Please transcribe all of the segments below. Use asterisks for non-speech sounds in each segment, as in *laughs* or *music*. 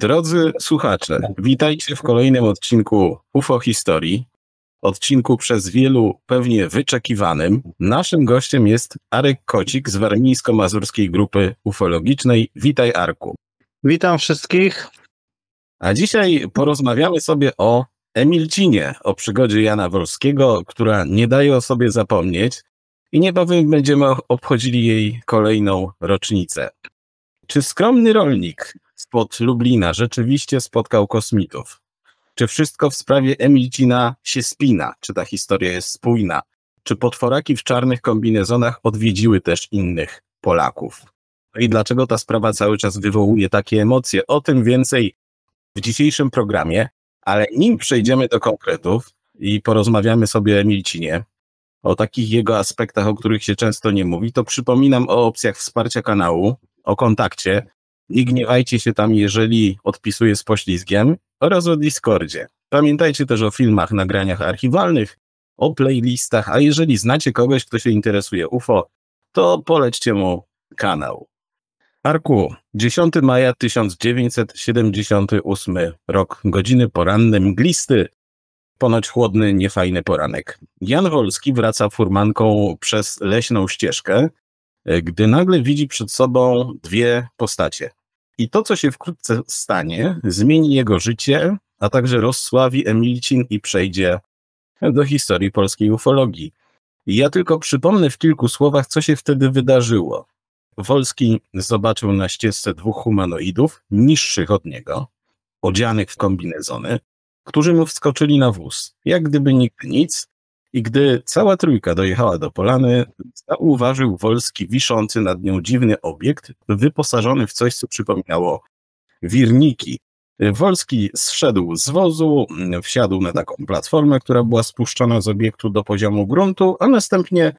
Drodzy słuchacze, witajcie w kolejnym odcinku UFO Historii. Odcinku przez wielu pewnie wyczekiwanym. Naszym gościem jest Arek Kocik z warmińsko-mazurskiej grupy ufologicznej. Witaj, Arku. Witam wszystkich. A dzisiaj porozmawiamy sobie o Emilcinie, o przygodzie Jana Wolskiego, która nie daje o sobie zapomnieć i niebawem będziemy obchodzili jej kolejną rocznicę. Czy skromny rolnik spod Lublina rzeczywiście spotkał kosmitów? Czy wszystko w sprawie Emilcina się spina? Czy ta historia jest spójna? Czy potworaki w czarnych kombinezonach odwiedziły też innych Polaków? No I dlaczego ta sprawa cały czas wywołuje takie emocje? O tym więcej w dzisiejszym programie, ale nim przejdziemy do konkretów i porozmawiamy sobie o Emilcinie, o takich jego aspektach, o których się często nie mówi, to przypominam o opcjach wsparcia kanału, o kontakcie, nie gniewajcie się tam, jeżeli odpisuję z poślizgiem oraz o Discordzie. Pamiętajcie też o filmach, nagraniach archiwalnych, o playlistach, a jeżeli znacie kogoś, kto się interesuje UFO, to polećcie mu kanał. Arku, 10 maja 1978 rok, godziny poranne, mglisty, ponoć chłodny, niefajny poranek. Jan Wolski wraca furmanką przez leśną ścieżkę, e, gdy nagle widzi przed sobą dwie postacie. I to, co się wkrótce stanie, zmieni jego życie, a także rozsławi Emilcin i przejdzie do historii polskiej ufologii. Ja tylko przypomnę w kilku słowach, co się wtedy wydarzyło. Wolski zobaczył na ścieżce dwóch humanoidów, niższych od niego, odzianych w kombinezony, którzy mu wskoczyli na wóz, jak gdyby nikt nic, i gdy cała trójka dojechała do polany, zauważył Wolski wiszący nad nią dziwny obiekt, wyposażony w coś, co przypominało wirniki. Wolski zszedł z wozu, wsiadł na taką platformę, która była spuszczona z obiektu do poziomu gruntu, a następnie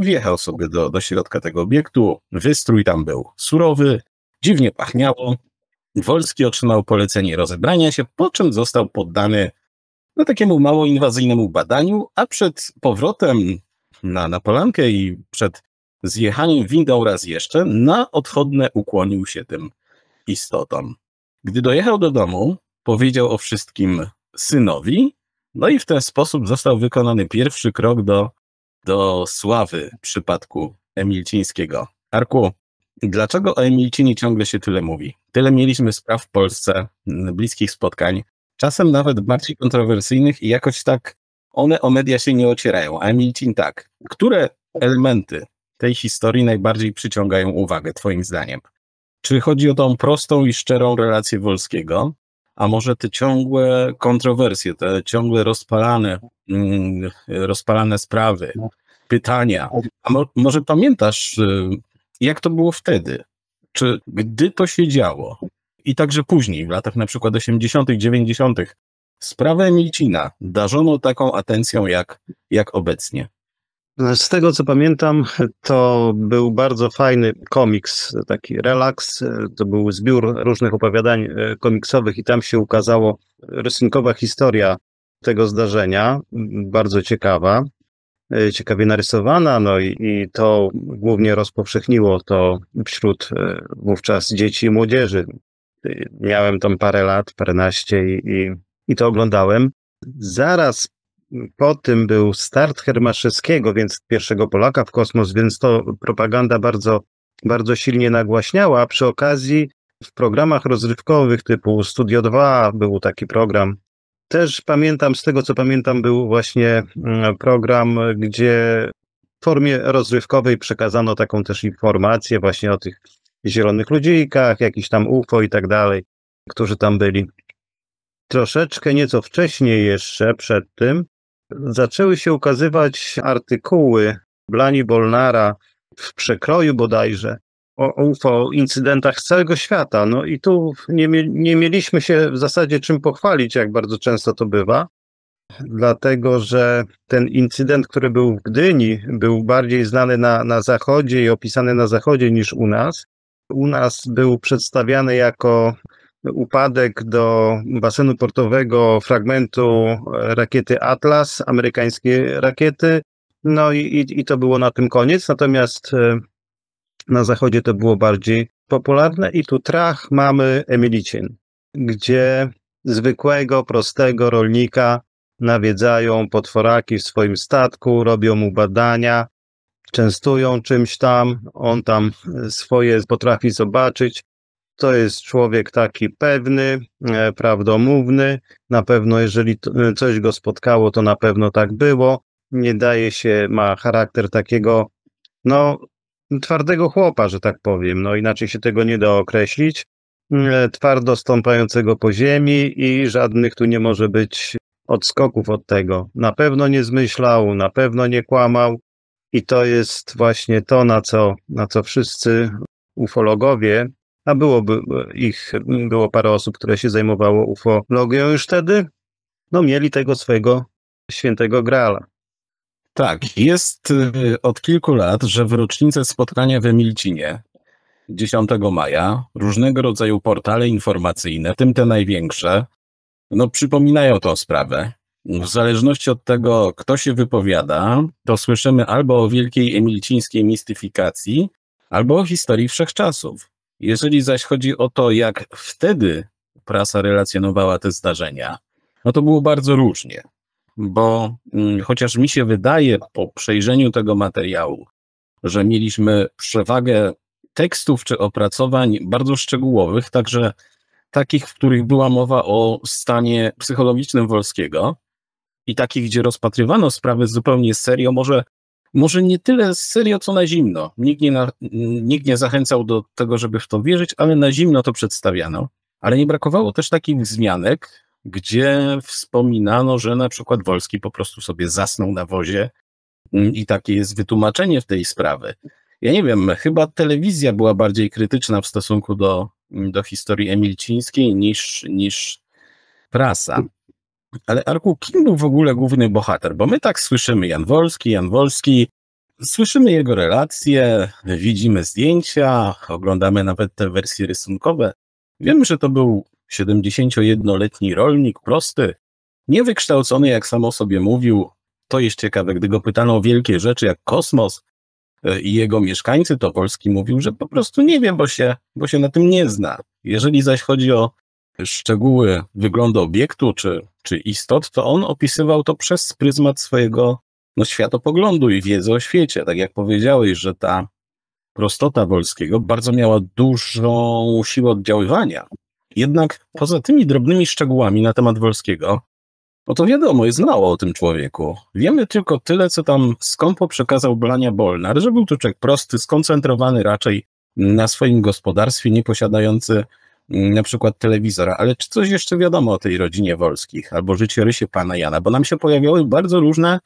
wjechał sobie do, do środka tego obiektu. Wystrój tam był surowy, dziwnie pachniało. Wolski otrzymał polecenie rozebrania się, po czym został poddany no, takiemu mało inwazyjnemu badaniu, a przed powrotem na, na polankę i przed zjechaniem windą raz jeszcze na odchodne ukłonił się tym istotom. Gdy dojechał do domu, powiedział o wszystkim synowi, no i w ten sposób został wykonany pierwszy krok do, do sławy przypadku Emilcińskiego. Arku, dlaczego o Emilcini ciągle się tyle mówi? Tyle mieliśmy spraw w Polsce, bliskich spotkań czasem nawet bardziej kontrowersyjnych i jakoś tak one o media się nie ocierają. A Emilcin tak. Które elementy tej historii najbardziej przyciągają uwagę, twoim zdaniem? Czy chodzi o tą prostą i szczerą relację Wolskiego, a może te ciągłe kontrowersje, te ciągle rozpalane, mm, rozpalane sprawy, pytania? A mo może pamiętasz, y, jak to było wtedy? Czy gdy to się działo, i także później, w latach na przykład 80., 90., sprawę Milcina darzono taką atencją jak, jak obecnie. Z tego co pamiętam, to był bardzo fajny komiks, taki relaks. To był zbiór różnych opowiadań e, komiksowych, i tam się ukazało rysunkowa historia tego zdarzenia, bardzo ciekawa, e, ciekawie narysowana, no i, i to głównie rozpowszechniło to wśród e, wówczas dzieci i młodzieży. Miałem tam parę lat, paręnaście i, i, i to oglądałem. Zaraz po tym był start Hermaszewskiego, więc pierwszego Polaka w kosmos, więc to propaganda bardzo, bardzo silnie nagłaśniała. A przy okazji w programach rozrywkowych typu Studio 2 był taki program. Też pamiętam, z tego co pamiętam, był właśnie mm, program, gdzie w formie rozrywkowej przekazano taką też informację właśnie o tych Zielonych Ludzikach, jakiś tam UFO i tak dalej, którzy tam byli. Troszeczkę nieco wcześniej jeszcze, przed tym, zaczęły się ukazywać artykuły Blani Bolnara w przekroju bodajże o UFO, o incydentach z całego świata. No i tu nie, nie mieliśmy się w zasadzie czym pochwalić, jak bardzo często to bywa, dlatego że ten incydent, który był w Gdyni, był bardziej znany na, na Zachodzie i opisany na Zachodzie niż u nas u nas był przedstawiany jako upadek do basenu portowego fragmentu e, rakiety Atlas, amerykańskiej rakiety. No i, i to było na tym koniec. Natomiast e, na zachodzie to było bardziej popularne i tu trach mamy Emilicin, gdzie zwykłego, prostego rolnika nawiedzają potworaki w swoim statku, robią mu badania, częstują czymś tam, on tam e, swoje potrafi zobaczyć. To jest człowiek taki pewny, e, prawdomówny. Na pewno, jeżeli e, coś go spotkało, to na pewno tak było. Nie daje się, ma charakter takiego, no, twardego chłopa, że tak powiem. No, inaczej się tego nie da określić. Twardo stąpającego po ziemi i żadnych tu nie może być odskoków od tego. Na pewno nie zmyślał, na pewno nie kłamał, i to jest właśnie to, na co, na co wszyscy ufologowie, a byłoby ich, było parę osób, które się zajmowało ufologią już wtedy, no mieli tego swojego świętego grala. Tak, jest y, od kilku lat, że w rocznicę spotkania w Emilcinie 10 maja różnego rodzaju portale informacyjne, tym te największe, no przypominają tą sprawę w zależności od tego, kto się wypowiada, to słyszymy albo o wielkiej emilcińskiej mistyfikacji, albo o historii wszechczasów. Jeżeli zaś chodzi o to, jak wtedy prasa relacjonowała te zdarzenia, no to było bardzo różnie, bo mm, chociaż mi się wydaje po przejrzeniu tego materiału, że mieliśmy przewagę tekstów czy opracowań bardzo szczegółowych, także takich, w których była mowa o stanie psychologicznym Wolskiego, i takich, gdzie rozpatrywano sprawy zupełnie serio, może, może nie tyle serio, co na zimno. Nikt nie, na, nikt nie zachęcał do tego, żeby w to wierzyć, ale na zimno to przedstawiano. Ale nie brakowało też takich wzmianek, gdzie wspominano, że na przykład Wolski po prostu sobie zasnął na wozie mm, i takie jest wytłumaczenie w tej sprawy. Ja nie wiem, chyba telewizja była bardziej krytyczna w stosunku do, do historii Emilcińskiej niż, niż prasa. Ale Arku, kim był w ogóle główny bohater? Bo my tak słyszymy Jan Wolski, Jan Wolski, słyszymy jego relacje, widzimy zdjęcia, oglądamy nawet te wersje rysunkowe. Wiemy, że to był 71-letni rolnik, prosty, niewykształcony, jak samo sobie mówił. To jest ciekawe, gdy go pytano o wielkie rzeczy jak kosmos e, i jego mieszkańcy, to Wolski mówił, że po prostu nie wie, bo się, bo się na tym nie zna. Jeżeli zaś chodzi o szczegóły wyglądu obiektu czy, czy istot, to on opisywał to przez pryzmat swojego no, światopoglądu i wiedzy o świecie. Tak jak powiedziałeś, że ta prostota Wolskiego bardzo miała dużą siłę oddziaływania. Jednak poza tymi drobnymi szczegółami na temat Wolskiego, no to wiadomo, jest mało o tym człowieku. Wiemy tylko tyle, co tam skąpo przekazał Blania Bolnar, że był to człowiek prosty, skoncentrowany raczej na swoim gospodarstwie, nie posiadający na przykład telewizora, ale czy coś jeszcze wiadomo o tej rodzinie Wolskich albo życiorysie pana Jana, bo nam się pojawiały bardzo różne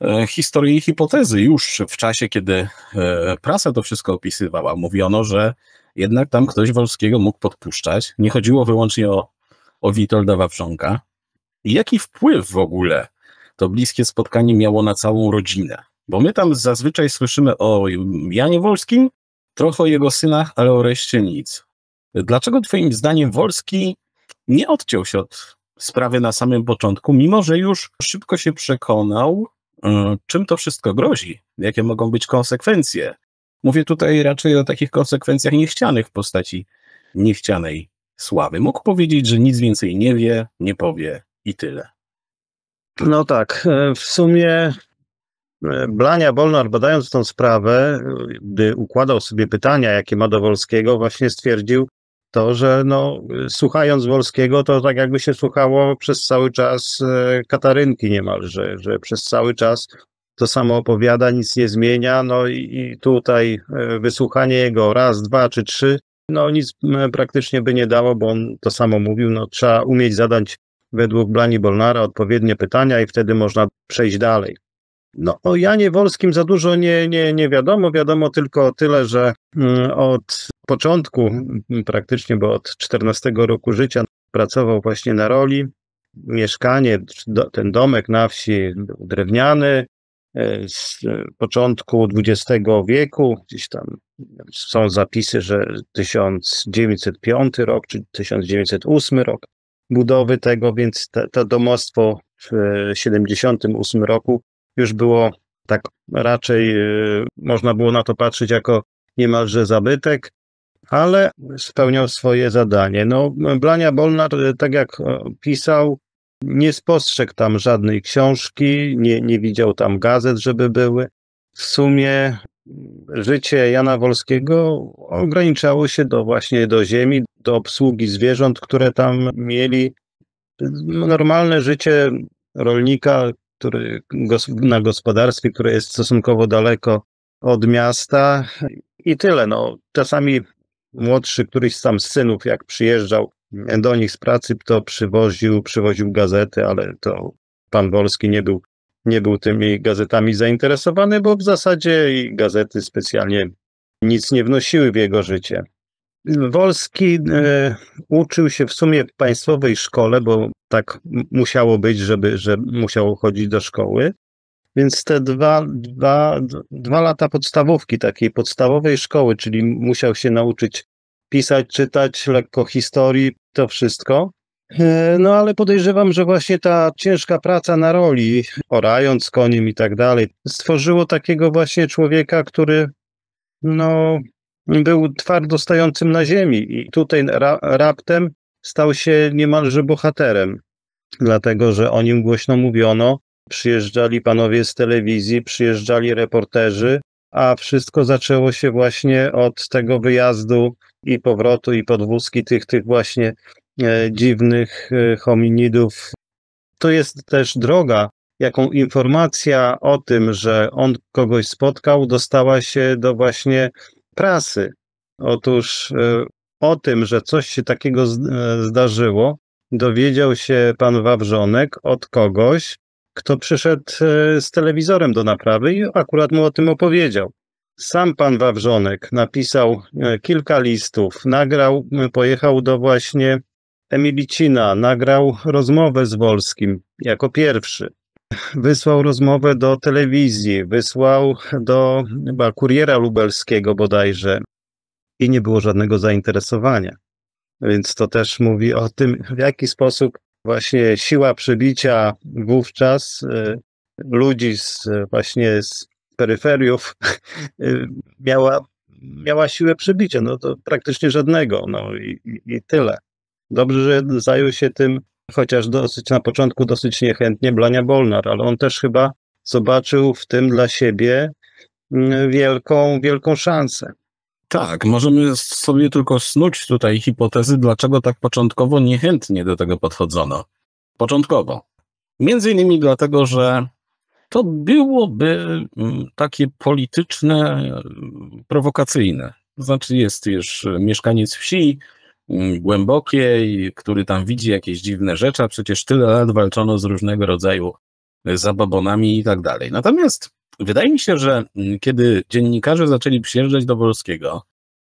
e, historie i hipotezy już w czasie, kiedy e, prasa to wszystko opisywała. Mówiono, że jednak tam ktoś Wolskiego mógł podpuszczać. Nie chodziło wyłącznie o, o Witolda Wawrzonka. I jaki wpływ w ogóle to bliskie spotkanie miało na całą rodzinę? Bo my tam zazwyczaj słyszymy o Janie Wolskim, trochę o jego synach, ale o reszcie nic. Dlaczego Twoim zdaniem Wolski nie odciął się od sprawy na samym początku, mimo że już szybko się przekonał, e, czym to wszystko grozi, jakie mogą być konsekwencje? Mówię tutaj raczej o takich konsekwencjach niechcianych w postaci niechcianej sławy. Mógł powiedzieć, że nic więcej nie wie, nie powie i tyle. No tak, e, w sumie e, Blania Bolnar badając tę sprawę, gdy układał sobie pytania, jakie ma do Wolskiego, właśnie stwierdził, to, że no, słuchając Wolskiego, to tak jakby się słuchało przez cały czas e, Katarynki niemal, że przez cały czas to samo opowiada, nic nie zmienia, no i, i tutaj e, wysłuchanie jego raz, dwa czy trzy, no nic praktycznie by nie dało, bo on to samo mówił, no trzeba umieć zadać według Blani Bolnara odpowiednie pytania i wtedy można przejść dalej. No o Janie Wolskim za dużo nie, nie, nie wiadomo. Wiadomo tylko tyle, że mm, od początku mm, praktycznie, bo od 14 roku życia pracował właśnie na roli. Mieszkanie, ten domek na wsi drewniany, e, z początku XX wieku, gdzieś tam są zapisy, że 1905 rok czy 1908 rok budowy tego, więc to domostwo w 1978 e, roku już było tak raczej, y, można było na to patrzeć jako niemalże zabytek, ale spełniał swoje zadanie. No, Blania Bolnar, y, tak jak y, pisał, nie spostrzegł tam żadnej książki, nie, nie widział tam gazet, żeby były. W sumie życie Jana Wolskiego ograniczało się do właśnie do ziemi, do obsługi zwierząt, które tam mieli. Normalne życie rolnika, który, na gospodarstwie, które jest stosunkowo daleko od miasta i tyle. No, czasami młodszy, któryś sam z synów, jak przyjeżdżał do nich z pracy, to przywoził, przywoził gazety, ale to pan Wolski nie był, nie był tymi gazetami zainteresowany, bo w zasadzie gazety specjalnie nic nie wnosiły w jego życie. Wolski e, uczył się w sumie w państwowej szkole, bo tak musiało być, żeby, że musiał chodzić do szkoły. Więc te dwa, dwa, dwa lata podstawówki takiej podstawowej szkoły, czyli musiał się nauczyć pisać, czytać, lekko historii, to wszystko. E, no ale podejrzewam, że właśnie ta ciężka praca na roli, orając koniem i tak dalej, stworzyło takiego właśnie człowieka, który no był twardo stającym na ziemi i tutaj ra raptem stał się niemalże bohaterem, dlatego że o nim głośno mówiono, przyjeżdżali panowie z telewizji, przyjeżdżali reporterzy, a wszystko zaczęło się właśnie od tego wyjazdu i powrotu i podwózki tych, tych właśnie e, dziwnych e, hominidów. To jest też droga, jaką informacja o tym, że on kogoś spotkał, dostała się do właśnie prasy. Otóż e, o tym, że coś się takiego e, zdarzyło, dowiedział się pan Wawrzonek od kogoś, kto przyszedł e, z telewizorem do naprawy i akurat mu o tym opowiedział. Sam pan Wawrzonek napisał kilka listów, nagrał, pojechał do właśnie Emilicina, nagrał rozmowę z Wolskim jako pierwszy. Wysłał rozmowę do telewizji, wysłał do chyba kuriera lubelskiego bodajże i nie było żadnego zainteresowania. Więc to też mówi o tym, w jaki sposób właśnie siła przybicia wówczas y, ludzi z, właśnie z peryferiów y, miała, miała siłę przybicia. No to praktycznie żadnego. No i, i tyle. Dobrze, że zajął się tym chociaż dosyć na początku dosyć niechętnie, Blania Bolnar, ale on też chyba zobaczył w tym dla siebie mm, wielką, wielką szansę. Tak, możemy sobie tylko snuć tutaj hipotezy, dlaczego tak początkowo niechętnie do tego podchodzono. Początkowo. Między innymi dlatego, że to byłoby mm, takie polityczne, mm, prowokacyjne. To znaczy, jest już mieszkaniec wsi, Mm, głębokiej, który tam widzi jakieś dziwne rzeczy, a przecież tyle lat walczono z różnego rodzaju e, zabobonami i tak dalej. Natomiast wydaje mi się, że mm, kiedy dziennikarze zaczęli przyjeżdżać do Wolskiego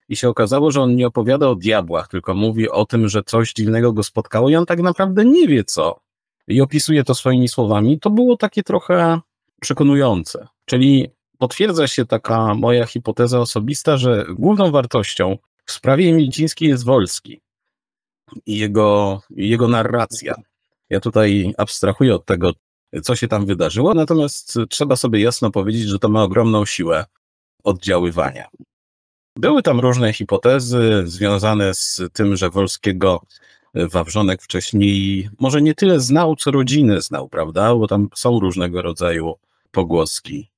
i się okazało, że on nie opowiada o diabłach, tylko mówi o tym, że coś dziwnego go spotkało i on tak naprawdę nie wie co. I opisuje to swoimi słowami, to było takie trochę przekonujące. Czyli potwierdza się taka moja hipoteza osobista, że główną wartością w sprawie Emilcińskiej jest Wolski i jego, jego narracja. Ja tutaj abstrahuję od tego, co się tam wydarzyło, natomiast trzeba sobie jasno powiedzieć, że to ma ogromną siłę oddziaływania. Były tam różne hipotezy związane z tym, że Wolskiego Wawrzonek wcześniej może nie tyle znał, co rodziny znał, prawda? Bo tam są różnego rodzaju pogłoski.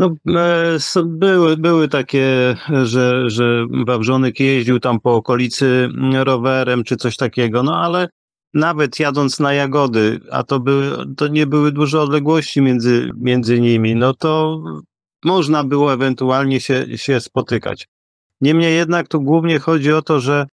No, e, były, były takie, że, że Wawrzonek jeździł tam po okolicy rowerem czy coś takiego, no ale nawet jadąc na jagody, a to, były, to nie były duże odległości między, między nimi, no to można było ewentualnie się, się spotykać. Niemniej jednak tu głównie chodzi o to, że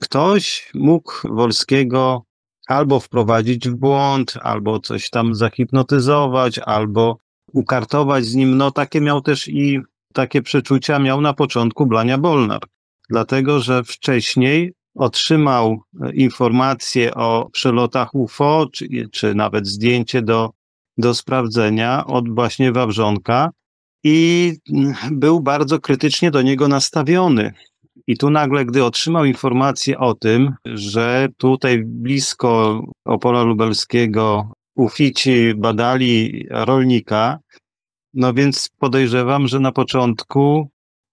ktoś mógł Wolskiego albo wprowadzić w błąd, albo coś tam zahipnotyzować, albo ukartować z nim, no takie miał też i takie przeczucia miał na początku Blania Bolnar, dlatego że wcześniej otrzymał e, informacje o przelotach UFO, czy, czy nawet zdjęcie do, do sprawdzenia od właśnie Wawrzonka i mm, był bardzo krytycznie do niego nastawiony. I tu nagle, gdy otrzymał informację o tym, że tutaj blisko Opola Lubelskiego ufici badali rolnika, no więc podejrzewam, że na początku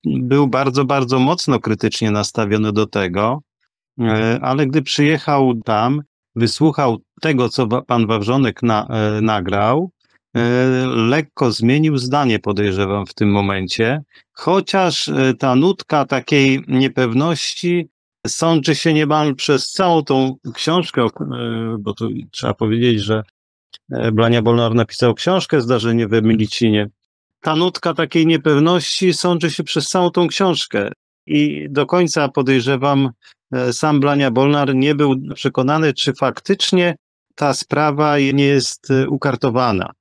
był bardzo, bardzo mocno krytycznie nastawiony do tego, e, ale gdy przyjechał tam, wysłuchał tego, co pan Wawrzonek na, e, nagrał, e, lekko zmienił zdanie, podejrzewam, w tym momencie, chociaż ta nutka takiej niepewności sączy się niemal przez całą tą książkę, bo tu trzeba powiedzieć, że E, Blania Bolnar napisał książkę Zdarzenie w Emilicinie. Ta nutka takiej niepewności sączy się przez całą tą książkę i do końca podejrzewam, e, sam Blania Bolnar nie był przekonany, czy faktycznie ta sprawa nie jest e, ukartowana.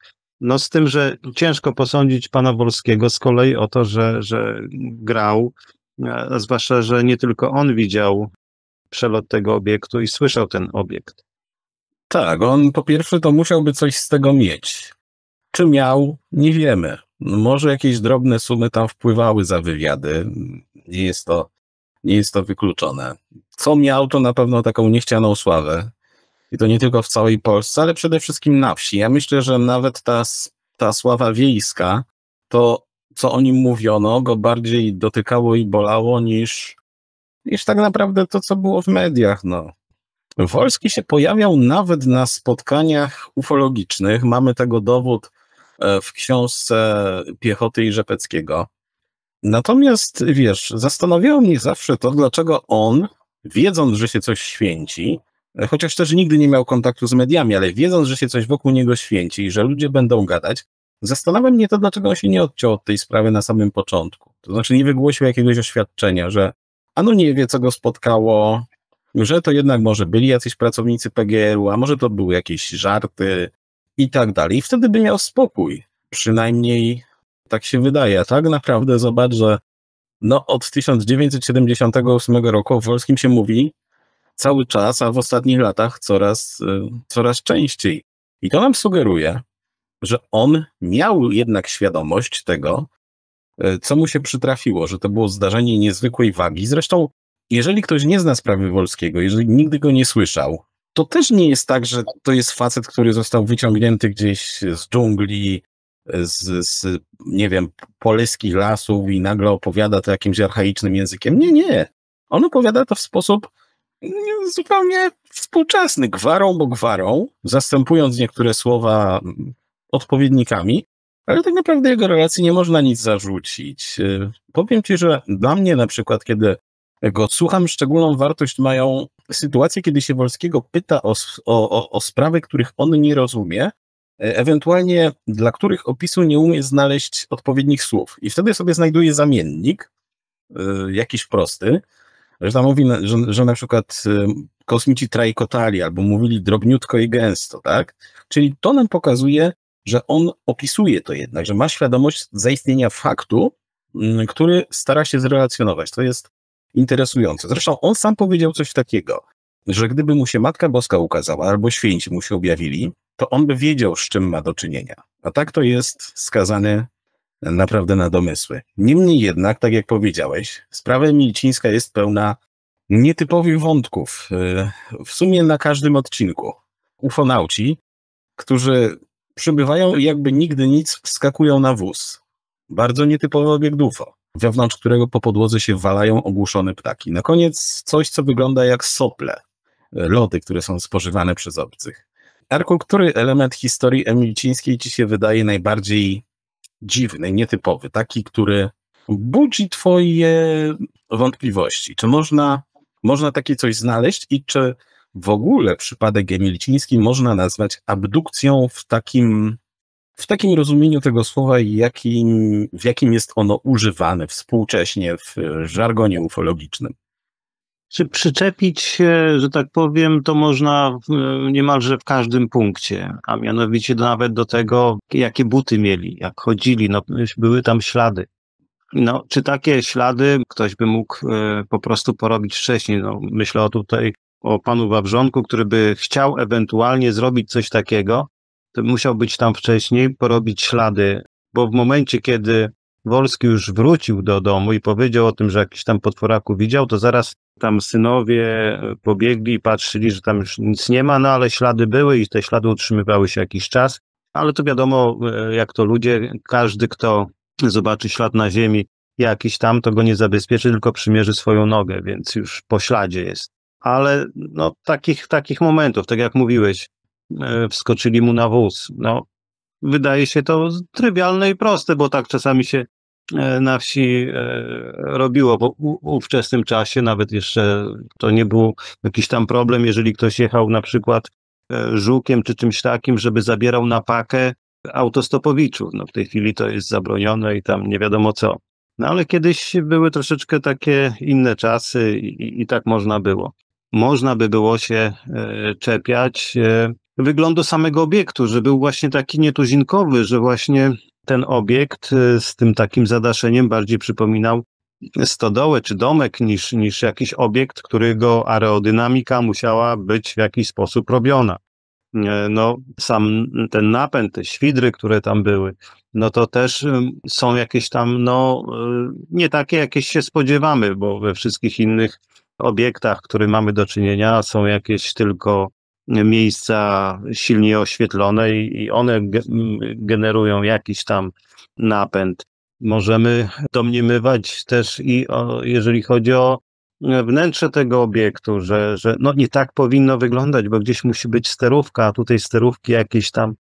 No z tym, że ciężko posądzić pana Wolskiego z kolei o to, że, że grał, zwłaszcza, że nie tylko on widział przelot tego obiektu i słyszał ten obiekt. Tak, on po pierwsze to musiałby coś z tego mieć. Czy miał, nie wiemy. No, może jakieś drobne sumy tam wpływały za wywiady. Nie jest to, nie jest to wykluczone. Co miał, to na pewno taką niechcianą sławę. I to nie tylko w całej Polsce, ale przede wszystkim na wsi. Ja myślę, że nawet ta, ta sława wiejska, to co o nim mówiono, go bardziej dotykało i bolało niż, niż tak naprawdę to, co było w mediach. No. Wolski się pojawiał nawet na spotkaniach ufologicznych. Mamy tego dowód e, w książce Piechoty i Rzepeckiego. Natomiast wiesz, zastanawiało mnie zawsze to, dlaczego on, wiedząc, że się coś święci, e, chociaż też nigdy nie miał kontaktu z mediami, ale wiedząc, że się coś wokół niego święci i że ludzie będą gadać, zastanawia mnie to, dlaczego on się nie odciął od tej sprawy na samym początku. To znaczy nie wygłosił jakiegoś oświadczenia, że ano nie wie, co go spotkało, że to jednak może byli jacyś pracownicy PGR-u, a może to były jakieś żarty i tak dalej. I wtedy by miał spokój. Przynajmniej tak się wydaje. A tak naprawdę zobacz, że no od 1978 roku o Wolskim się mówi cały czas, a w ostatnich latach coraz, y, coraz częściej. I to nam sugeruje, że on miał jednak świadomość tego, y, co mu się przytrafiło, że to było zdarzenie niezwykłej wagi. Zresztą jeżeli ktoś nie zna sprawy Wolskiego, jeżeli nigdy go nie słyszał, to też nie jest tak, że to jest facet, który został wyciągnięty gdzieś z dżungli, z, z nie wiem, polskich lasów i nagle opowiada to jakimś archaicznym językiem. Nie, nie. On opowiada to w sposób no, zupełnie współczesny, gwarą bo gwarą, zastępując niektóre słowa mm, odpowiednikami, ale tak naprawdę jego relacji nie można nic zarzucić. Y, powiem ci, że dla mnie na przykład, kiedy go słucham, szczególną wartość mają sytuacje, kiedy się Wolskiego pyta o, o, o sprawy, których on nie rozumie, e, ewentualnie dla których opisu nie umie znaleźć odpowiednich słów. I wtedy sobie znajduje zamiennik, e, jakiś prosty, że tam mówi, że, że na przykład e, kosmici trajkotali albo mówili drobniutko i gęsto, tak? Czyli to nam pokazuje, że on opisuje to jednak, że ma świadomość zaistnienia faktu, który stara się zrelacjonować. To jest interesujące. Zresztą on sam powiedział coś takiego, że gdyby mu się Matka Boska ukazała albo święci mu się objawili, to on by wiedział, z czym ma do czynienia. A tak to jest skazane naprawdę na domysły. Niemniej jednak, tak jak powiedziałeś, sprawa Milicińska jest pełna nietypowych wątków. Y, w sumie na każdym odcinku. Ufonauci, którzy przybywają jakby nigdy nic, wskakują na wóz. Bardzo nietypowy obiekt UFO wewnątrz którego po podłodze się walają ogłuszone ptaki. Na koniec coś, co wygląda jak sople, lody, które są spożywane przez obcych. Arku, który element historii emilcińskiej ci się wydaje najbardziej dziwny, nietypowy, taki, który budzi twoje wątpliwości? Czy można, można takie coś znaleźć i czy w ogóle przypadek emilciński można nazwać abdukcją w takim w takim rozumieniu tego słowa, jakim, w jakim jest ono używane współcześnie w żargonie ufologicznym. Czy przyczepić się, że tak powiem, to można niemalże w każdym punkcie, a mianowicie nawet do tego, jakie buty mieli, jak chodzili, no, były tam ślady. No, czy takie ślady ktoś by mógł e, po prostu porobić wcześniej? No, myślę o tutaj o panu Wawrzonku, który by chciał ewentualnie zrobić coś takiego, to musiał być tam wcześniej, porobić ślady, bo w momencie, kiedy Wolski już wrócił do domu i powiedział o tym, że jakiś tam potworaku widział, to zaraz tam synowie e, pobiegli i patrzyli, że tam już nic nie ma, no ale ślady były i te ślady utrzymywały się jakiś czas. Ale to wiadomo, e, jak to ludzie, każdy, kto zobaczy ślad na ziemi jakiś tam, to go nie zabezpieczy, tylko przymierzy swoją nogę, więc już po śladzie jest. Ale no, takich, takich momentów, tak jak mówiłeś, E, wskoczyli mu na wóz. No, wydaje się to trywialne i proste, bo tak czasami się e, na wsi e, robiło, bo w ówczesnym czasie nawet jeszcze to nie był jakiś tam problem, jeżeli ktoś jechał na przykład żółkiem czy czymś takim, żeby zabierał na pakę autostopowiczów. No w tej chwili to jest zabronione i tam nie wiadomo co. No ale kiedyś były troszeczkę takie inne czasy i, i tak można było. Można by było się czepiać wyglądu samego obiektu, że był właśnie taki nietuzinkowy, że właśnie ten obiekt e, z tym takim zadaszeniem bardziej przypominał stodołę czy domek niż, niż jakiś obiekt, którego aerodynamika musiała być w jakiś sposób robiona. E, no, sam ten napęd, te świdry, które tam były, no to też e, są jakieś tam, no, nie takie, jakie się spodziewamy, bo we wszystkich innych obiektach, które mamy do czynienia, są jakieś tylko miejsca silnie oświetlone i one generują jakiś tam napęd. Możemy domniemywać też i o, jeżeli chodzi o wnętrze tego obiektu, że, że no nie tak powinno wyglądać, bo gdzieś musi być sterówka, a tutaj sterówki jakieś tam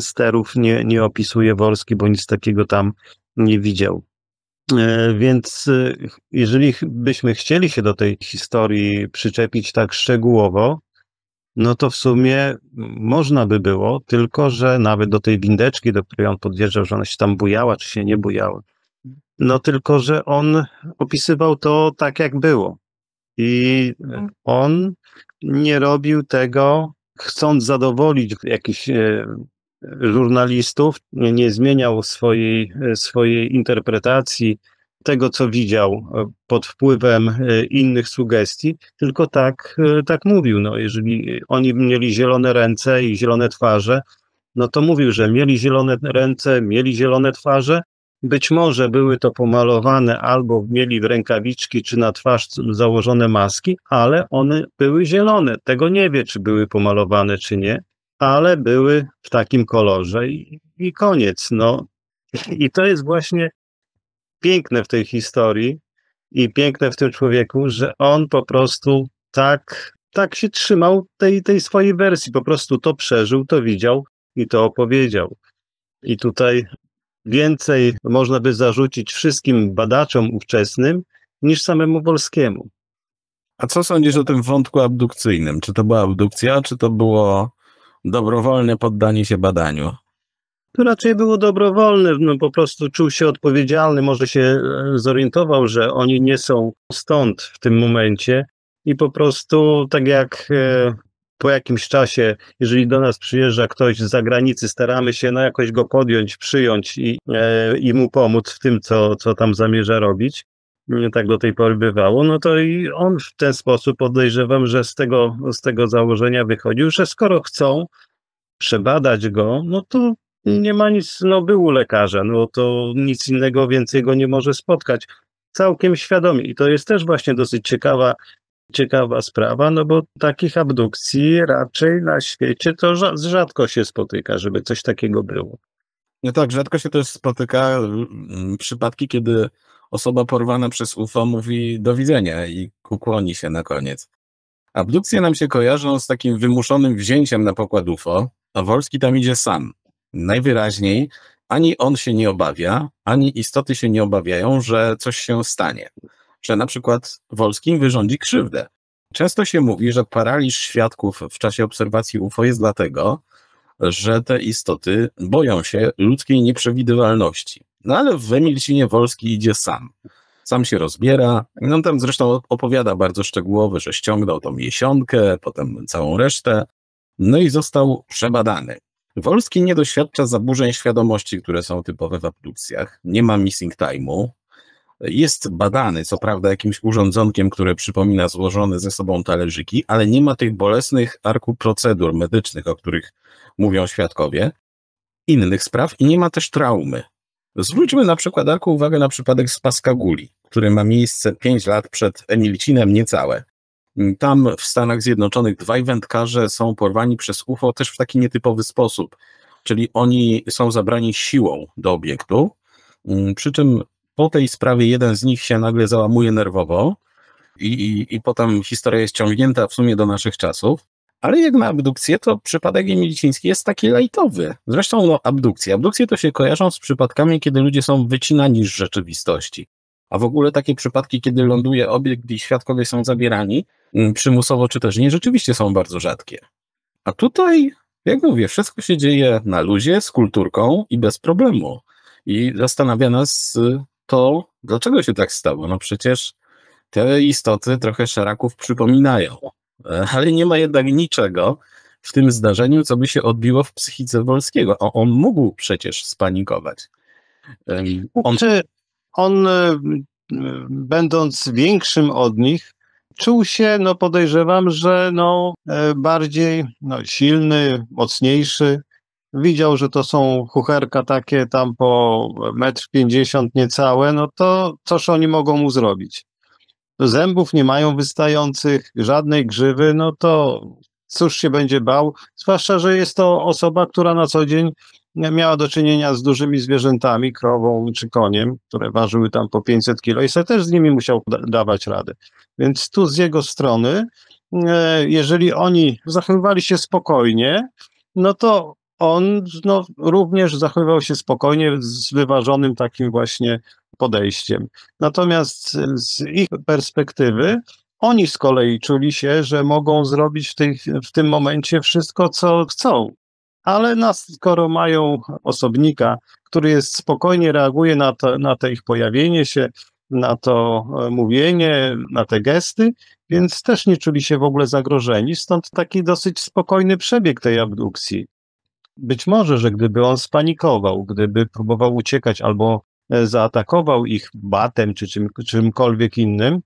sterów nie, nie opisuje Wolski, bo nic takiego tam nie widział. E, więc e, jeżeli byśmy chcieli się do tej historii przyczepić tak szczegółowo, no to w sumie można by było, tylko że nawet do tej windeczki, do której on podjeżdżał, że ona się tam bujała, czy się nie bujała. No tylko, że on opisywał to tak, jak było. I on nie robił tego, chcąc zadowolić jakichś e, e żurnalistów, nie, nie zmieniał swojej, e, swojej interpretacji tego, co widział e, pod wpływem e, innych sugestii, tylko tak, e, tak mówił. No, jeżeli oni mieli zielone ręce i zielone twarze, no to mówił, że mieli zielone ręce, mieli zielone twarze. Być może były to pomalowane albo mieli w rękawiczki czy na twarz założone maski, ale one były zielone. Tego nie wie, czy były pomalowane, czy nie, ale były w takim kolorze i, i koniec. No. I to jest właśnie piękne w tej historii i piękne w tym człowieku, że on po prostu tak, tak się trzymał tej, tej swojej wersji. Po prostu to przeżył, to widział i to opowiedział. I tutaj więcej można by zarzucić wszystkim badaczom ówczesnym niż samemu Wolskiemu. A co sądzisz o tym wątku abdukcyjnym? Czy to była abdukcja, czy to było dobrowolne poddanie się badaniu? To raczej było dobrowolne, no po prostu czuł się odpowiedzialny, może się e, zorientował, że oni nie są stąd w tym momencie i po prostu tak jak e, po jakimś czasie, jeżeli do nas przyjeżdża ktoś z zagranicy, staramy się no jakoś go podjąć, przyjąć i, e, i mu pomóc w tym, co, co tam zamierza robić tak do tej pory bywało, no to i on w ten sposób podejrzewam, że z tego, z tego założenia wychodził, że skoro chcą przebadać go, no to nie ma nic, no był u lekarza, no to nic innego więcej go nie może spotkać. Całkiem świadomie. I to jest też właśnie dosyć ciekawa, ciekawa sprawa, no bo takich abdukcji raczej na świecie to rzadko się spotyka, żeby coś takiego było. No tak, rzadko się też spotyka mm, przypadki, kiedy osoba porwana przez UFO mówi do widzenia i ukłoni się na koniec. Abdukcje nam się kojarzą z takim wymuszonym wzięciem na pokład UFO, a Wolski tam idzie sam najwyraźniej ani on się nie obawia, ani istoty się nie obawiają, że coś się stanie, że na przykład Wolskim wyrządzi krzywdę. Często się mówi, że paraliż świadków w czasie obserwacji UFO jest dlatego, że te istoty boją się ludzkiej nieprzewidywalności. No ale w Emilcinie Wolski idzie sam. Sam się rozbiera. No tam zresztą opowiada bardzo szczegółowo, że ściągnął tą jesionkę, potem całą resztę. No i został przebadany. Wolski nie doświadcza zaburzeń świadomości, które są typowe w abdukcjach. Nie ma missing time'u. Jest badany, co prawda, jakimś urządzonkiem, które przypomina złożone ze sobą talerzyki, ale nie ma tych bolesnych arku procedur medycznych, o których mówią świadkowie, innych spraw i nie ma też traumy. Zwróćmy na przykład arku uwagę na przypadek z Paskaguli, który ma miejsce 5 lat przed Emilcinem niecałe. Tam w Stanach Zjednoczonych dwaj wędkarze są porwani przez UFO też w taki nietypowy sposób, czyli oni są zabrani siłą do obiektu, mm, przy czym po tej sprawie jeden z nich się nagle załamuje nerwowo i, i, i potem historia jest ciągnięta w sumie do naszych czasów. Ale jak na abdukcję, to przypadek Emiliciński jest taki lajtowy. Zresztą no, abdukcje. Abdukcje to się kojarzą z przypadkami, kiedy ludzie są wycinani z rzeczywistości. A w ogóle takie przypadki, kiedy ląduje obiekt i świadkowie są zabierani mm, przymusowo czy też nie, rzeczywiście są bardzo rzadkie. A tutaj, jak mówię, wszystko się dzieje na luzie, z kulturką i bez problemu. I zastanawia nas y, to, dlaczego się tak stało. No przecież te istoty trochę szaraków przypominają, e, ale nie ma jednak niczego w tym zdarzeniu, co by się odbiło w psychice Wolskiego. O, on mógł przecież spanikować. On... Czy, on, e, będąc większym od nich, czuł się, no podejrzewam, że no, e, bardziej no, silny, mocniejszy. Widział, że to są kucherka takie tam po metr pięćdziesiąt niecałe, no to coż oni mogą mu zrobić? Zębów nie mają wystających, żadnej grzywy, no to cóż się będzie bał? Zwłaszcza, że jest to osoba, która na co dzień miała do czynienia z dużymi zwierzętami, krową czy koniem, które ważyły tam po 500 kilo i se też z nimi musiał da dawać radę. Więc tu z jego strony, e, jeżeli oni zachowywali się spokojnie, no to on no, również zachowywał się spokojnie z wyważonym takim właśnie podejściem. Natomiast z ich perspektywy oni z kolei czuli się, że mogą zrobić w, tej, w tym momencie wszystko, co chcą ale nas, skoro mają osobnika, który jest spokojnie reaguje na, to, na te ich pojawienie się, na to e, mówienie, na te gesty, więc też nie czuli się w ogóle zagrożeni, stąd taki dosyć spokojny przebieg tej abdukcji. Być może, że gdyby on spanikował, gdyby próbował uciekać albo e, zaatakował ich batem czy czym, czymkolwiek innym,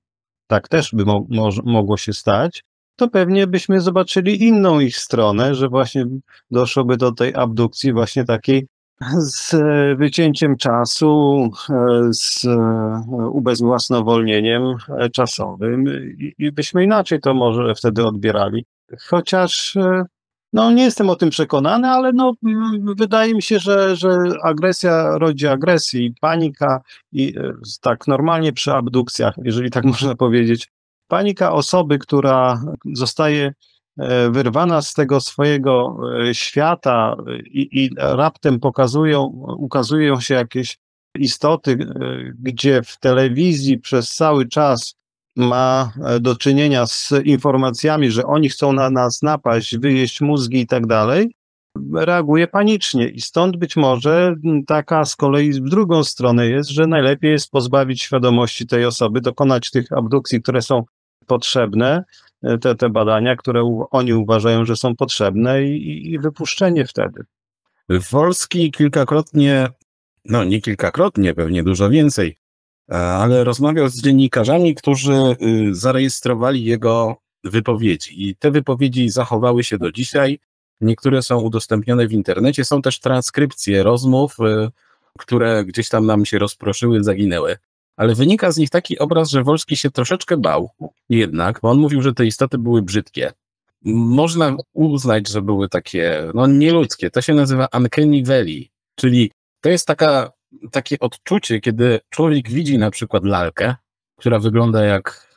tak też by mo mo mogło się stać, to pewnie byśmy zobaczyli inną ich stronę, że właśnie doszłoby do tej abdukcji właśnie takiej z e, wycięciem czasu, e, z e, ubezwłasnowolnieniem czasowym i byśmy inaczej to może wtedy odbierali. Chociaż no, nie jestem o tym przekonany, ale no, mm, wydaje mi się, że, że agresja rodzi agresję i panika i tak normalnie przy abdukcjach, jeżeli tak *laughs* można powiedzieć, Panika osoby, która zostaje e, wyrwana z tego swojego e, świata i, i raptem pokazują, ukazują się jakieś istoty, e, gdzie w telewizji przez cały czas ma do czynienia z informacjami, że oni chcą na nas napaść, wyjeść mózgi i tak dalej, reaguje panicznie i stąd być może taka z kolei w drugą stronę jest, że najlepiej jest pozbawić świadomości tej osoby, dokonać tych abdukcji, które są potrzebne, e, te, te badania, które u, oni uważają, że są potrzebne i, i wypuszczenie wtedy. Wolski kilkakrotnie, no nie kilkakrotnie, pewnie dużo więcej, e, ale rozmawiał z dziennikarzami, którzy y, zarejestrowali jego wypowiedzi i te wypowiedzi zachowały się do dzisiaj Niektóre są udostępnione w internecie, są też transkrypcje rozmów, y, które gdzieś tam nam się rozproszyły, zaginęły. Ale wynika z nich taki obraz, że Wolski się troszeczkę bał jednak, bo on mówił, że te istoty były brzydkie. Można uznać, że były takie no, nieludzkie. To się nazywa uncanny valley, czyli to jest taka, takie odczucie, kiedy człowiek widzi na przykład lalkę, która wygląda jak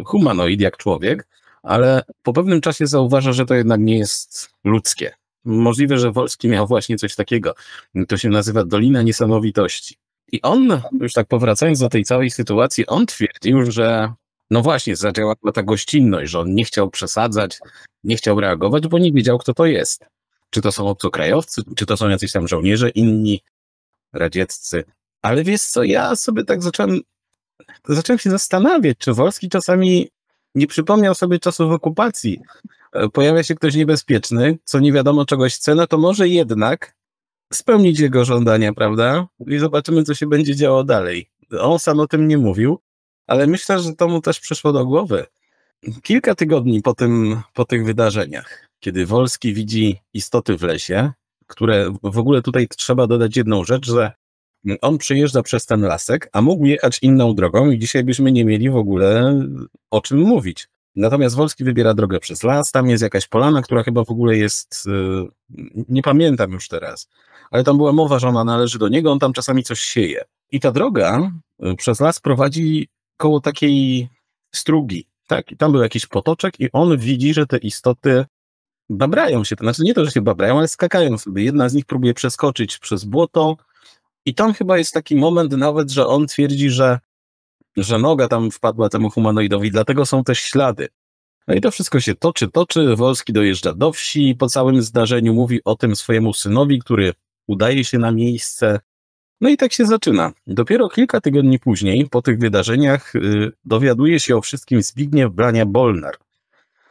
y, humanoid, jak człowiek, ale po pewnym czasie zauważa, że to jednak nie jest ludzkie. Możliwe, że Wolski miał właśnie coś takiego. To się nazywa Dolina Niesamowitości. I on, już tak powracając do tej całej sytuacji, on twierdził, że no właśnie, zadziałała ta gościnność, że on nie chciał przesadzać, nie chciał reagować, bo nie wiedział, kto to jest. Czy to są obcokrajowcy, czy to są jacyś tam żołnierze inni, radzieccy. Ale wiesz co, ja sobie tak zacząłem, zacząłem się zastanawiać, czy Wolski czasami nie przypomniał sobie czasów okupacji. E, pojawia się ktoś niebezpieczny, co nie wiadomo czegoś chce, no to może jednak spełnić jego żądania, prawda? I zobaczymy, co się będzie działo dalej. On sam o tym nie mówił, ale myślę, że to mu też przyszło do głowy. Kilka tygodni po, tym, po tych wydarzeniach, kiedy Wolski widzi istoty w lesie, które w ogóle tutaj trzeba dodać jedną rzecz, że on przyjeżdża przez ten lasek, a mógł jechać inną drogą i dzisiaj byśmy nie mieli w ogóle o czym mówić. Natomiast Wolski wybiera drogę przez las, tam jest jakaś polana, która chyba w ogóle jest, y, nie pamiętam już teraz, ale tam była mowa, że ona należy do niego, on tam czasami coś sieje. I ta droga y, przez las prowadzi koło takiej strugi, tak? I tam był jakiś potoczek i on widzi, że te istoty babrają się, to znaczy nie to, że się babrają, ale skakają sobie. Jedna z nich próbuje przeskoczyć przez błoto, i tam chyba jest taki moment nawet, że on twierdzi, że, że noga tam wpadła temu humanoidowi, dlatego są też ślady. No i to wszystko się toczy, toczy. Wolski dojeżdża do wsi i po całym zdarzeniu mówi o tym swojemu synowi, który udaje się na miejsce. No i tak się zaczyna. Dopiero kilka tygodni później, po tych wydarzeniach, y, dowiaduje się o wszystkim Zbigniew Brania Bolnar.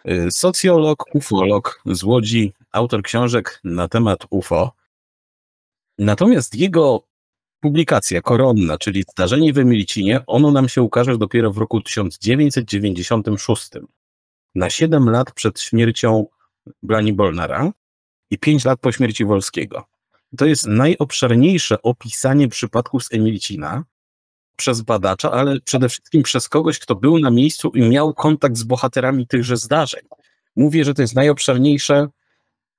Y, socjolog, ufolog z Łodzi, autor książek na temat UFO. Natomiast jego publikacja koronna, czyli zdarzenie w Emilicinie, ono nam się ukaże dopiero w roku 1996, na 7 lat przed śmiercią Blani Bolnara i 5 lat po śmierci Wolskiego. To jest najobszerniejsze opisanie przypadków z Emilicina przez badacza, ale przede wszystkim przez kogoś, kto był na miejscu i miał kontakt z bohaterami tychże zdarzeń. Mówię, że to jest najobszerniejsze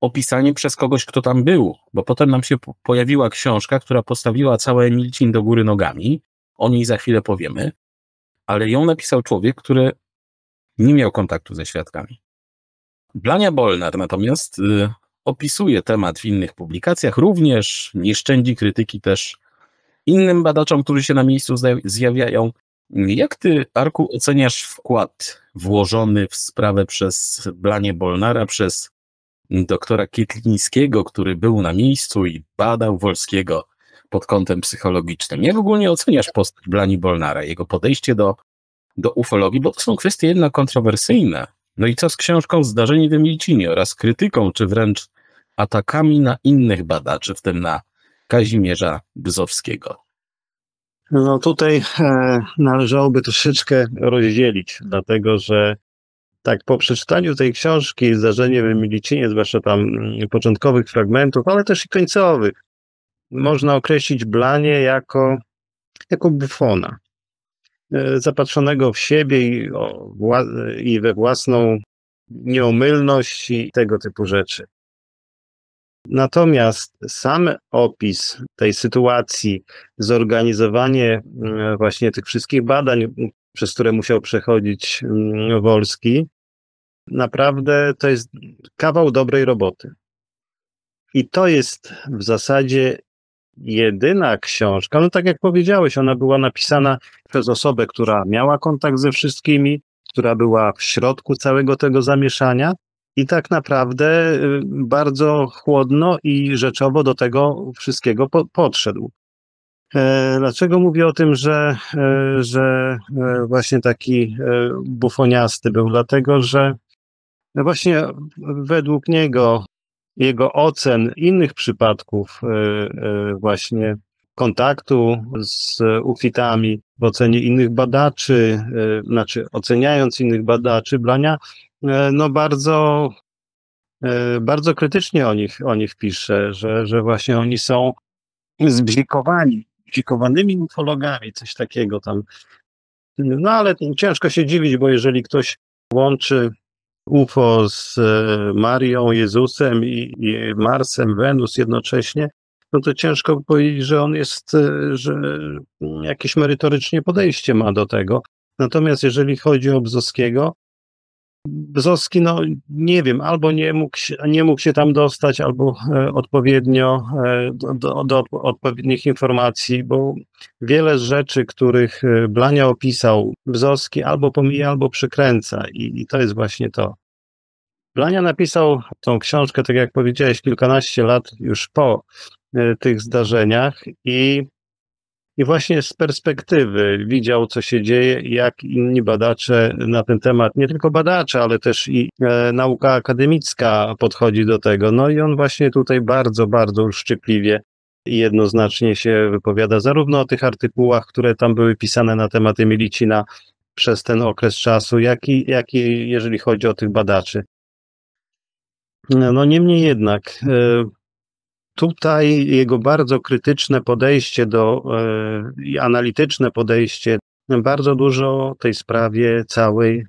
opisanie przez kogoś, kto tam był, bo potem nam się pojawiła książka, która postawiła całe Emilcin do góry nogami, o niej za chwilę powiemy, ale ją napisał człowiek, który nie miał kontaktu ze świadkami. Blania Bolnar natomiast y, opisuje temat w innych publikacjach, również nie szczędzi krytyki też innym badaczom, którzy się na miejscu zjawiają. Jak ty, Arku, oceniasz wkład włożony w sprawę przez Blanie Bolnara, przez doktora Kitlińskiego, który był na miejscu i badał Wolskiego pod kątem psychologicznym. Jak ogólnie oceniasz postać Blani Bolnara, jego podejście do, do ufologii, bo to są kwestie jednak kontrowersyjne. No i co z książką Zdarzenie w Emilcinie oraz krytyką, czy wręcz atakami na innych badaczy, w tym na Kazimierza Bzowskiego? No tutaj e, należałoby troszeczkę rozdzielić, dlatego że tak, po przeczytaniu tej książki Zdarzenie w Emilicinie, zwłaszcza tam mm, początkowych fragmentów, ale też i końcowych, można określić Blanie jako, jako bufona, e, zapatrzonego w siebie i, o, i we własną nieomylność i tego typu rzeczy. Natomiast sam opis tej sytuacji, zorganizowanie mm, właśnie tych wszystkich badań, przez które musiał przechodzić mm, Wolski, Naprawdę to jest kawał dobrej roboty. I to jest w zasadzie jedyna książka, no tak jak powiedziałeś, ona była napisana przez osobę, która miała kontakt ze wszystkimi, która była w środku całego tego zamieszania i tak naprawdę y, bardzo chłodno i rzeczowo do tego wszystkiego po podszedł. E, dlaczego mówię o tym, że, e, że e, właśnie taki bufoniasty był? Dlatego, że no właśnie według niego, jego ocen innych przypadków e, e, właśnie kontaktu z ufitami, w ocenie innych badaczy, e, znaczy oceniając innych badaczy Blania, no bardzo, bardzo krytycznie o nich, o nich pisze, że, że właśnie oni są zbzikowani, zbzikowanymi ufologami, coś takiego tam. No ale ciężko się dziwić, bo jeżeli ktoś łączy UFO z e, Marią, Jezusem i, i Marsem, Wenus jednocześnie, no to ciężko powiedzieć, że on jest, e, że jakieś merytorycznie podejście ma do tego. Natomiast jeżeli chodzi o Bzoskiego, Bzoski, no nie wiem, albo nie mógł, się, nie mógł się tam dostać, albo e, odpowiednio e, do, do, do, odpowiednich informacji, bo wiele rzeczy, których e, Blania opisał, Bzoski albo pomija, albo przykręca i, i to jest właśnie to. Blania napisał tą książkę, tak jak powiedziałeś, kilkanaście lat już po e, tych zdarzeniach i i właśnie z perspektywy widział, co się dzieje jak inni badacze na ten temat, nie tylko badacze, ale też i e, nauka akademicka podchodzi do tego. No i on właśnie tutaj bardzo, bardzo uszczypliwie i jednoznacznie się wypowiada zarówno o tych artykułach, które tam były pisane na temat Emilicina przez ten okres czasu, jak i, jak i jeżeli chodzi o tych badaczy. No niemniej jednak, e, tutaj jego bardzo krytyczne podejście do e, i analityczne podejście bardzo dużo tej sprawie całej e,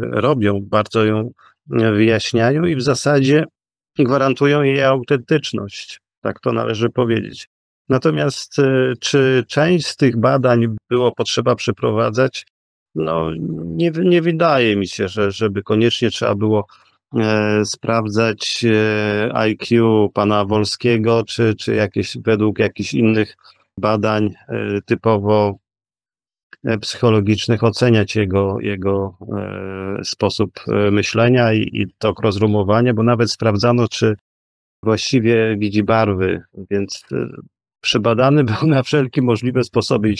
robią, bardzo ją e, wyjaśniają i w zasadzie gwarantują jej autentyczność. Tak to należy powiedzieć. Natomiast czy część z tych badań było potrzeba przeprowadzać? No, nie, nie wydaje mi się, że żeby koniecznie trzeba było E, sprawdzać e, IQ pana Wolskiego, czy, czy jakieś, według jakichś innych badań e, typowo psychologicznych oceniać jego, jego sposób myślenia i, i tok rozrumowania, bo nawet sprawdzano, czy właściwie widzi barwy, więc przebadany *laughs* był na wszelkie możliwe sposoby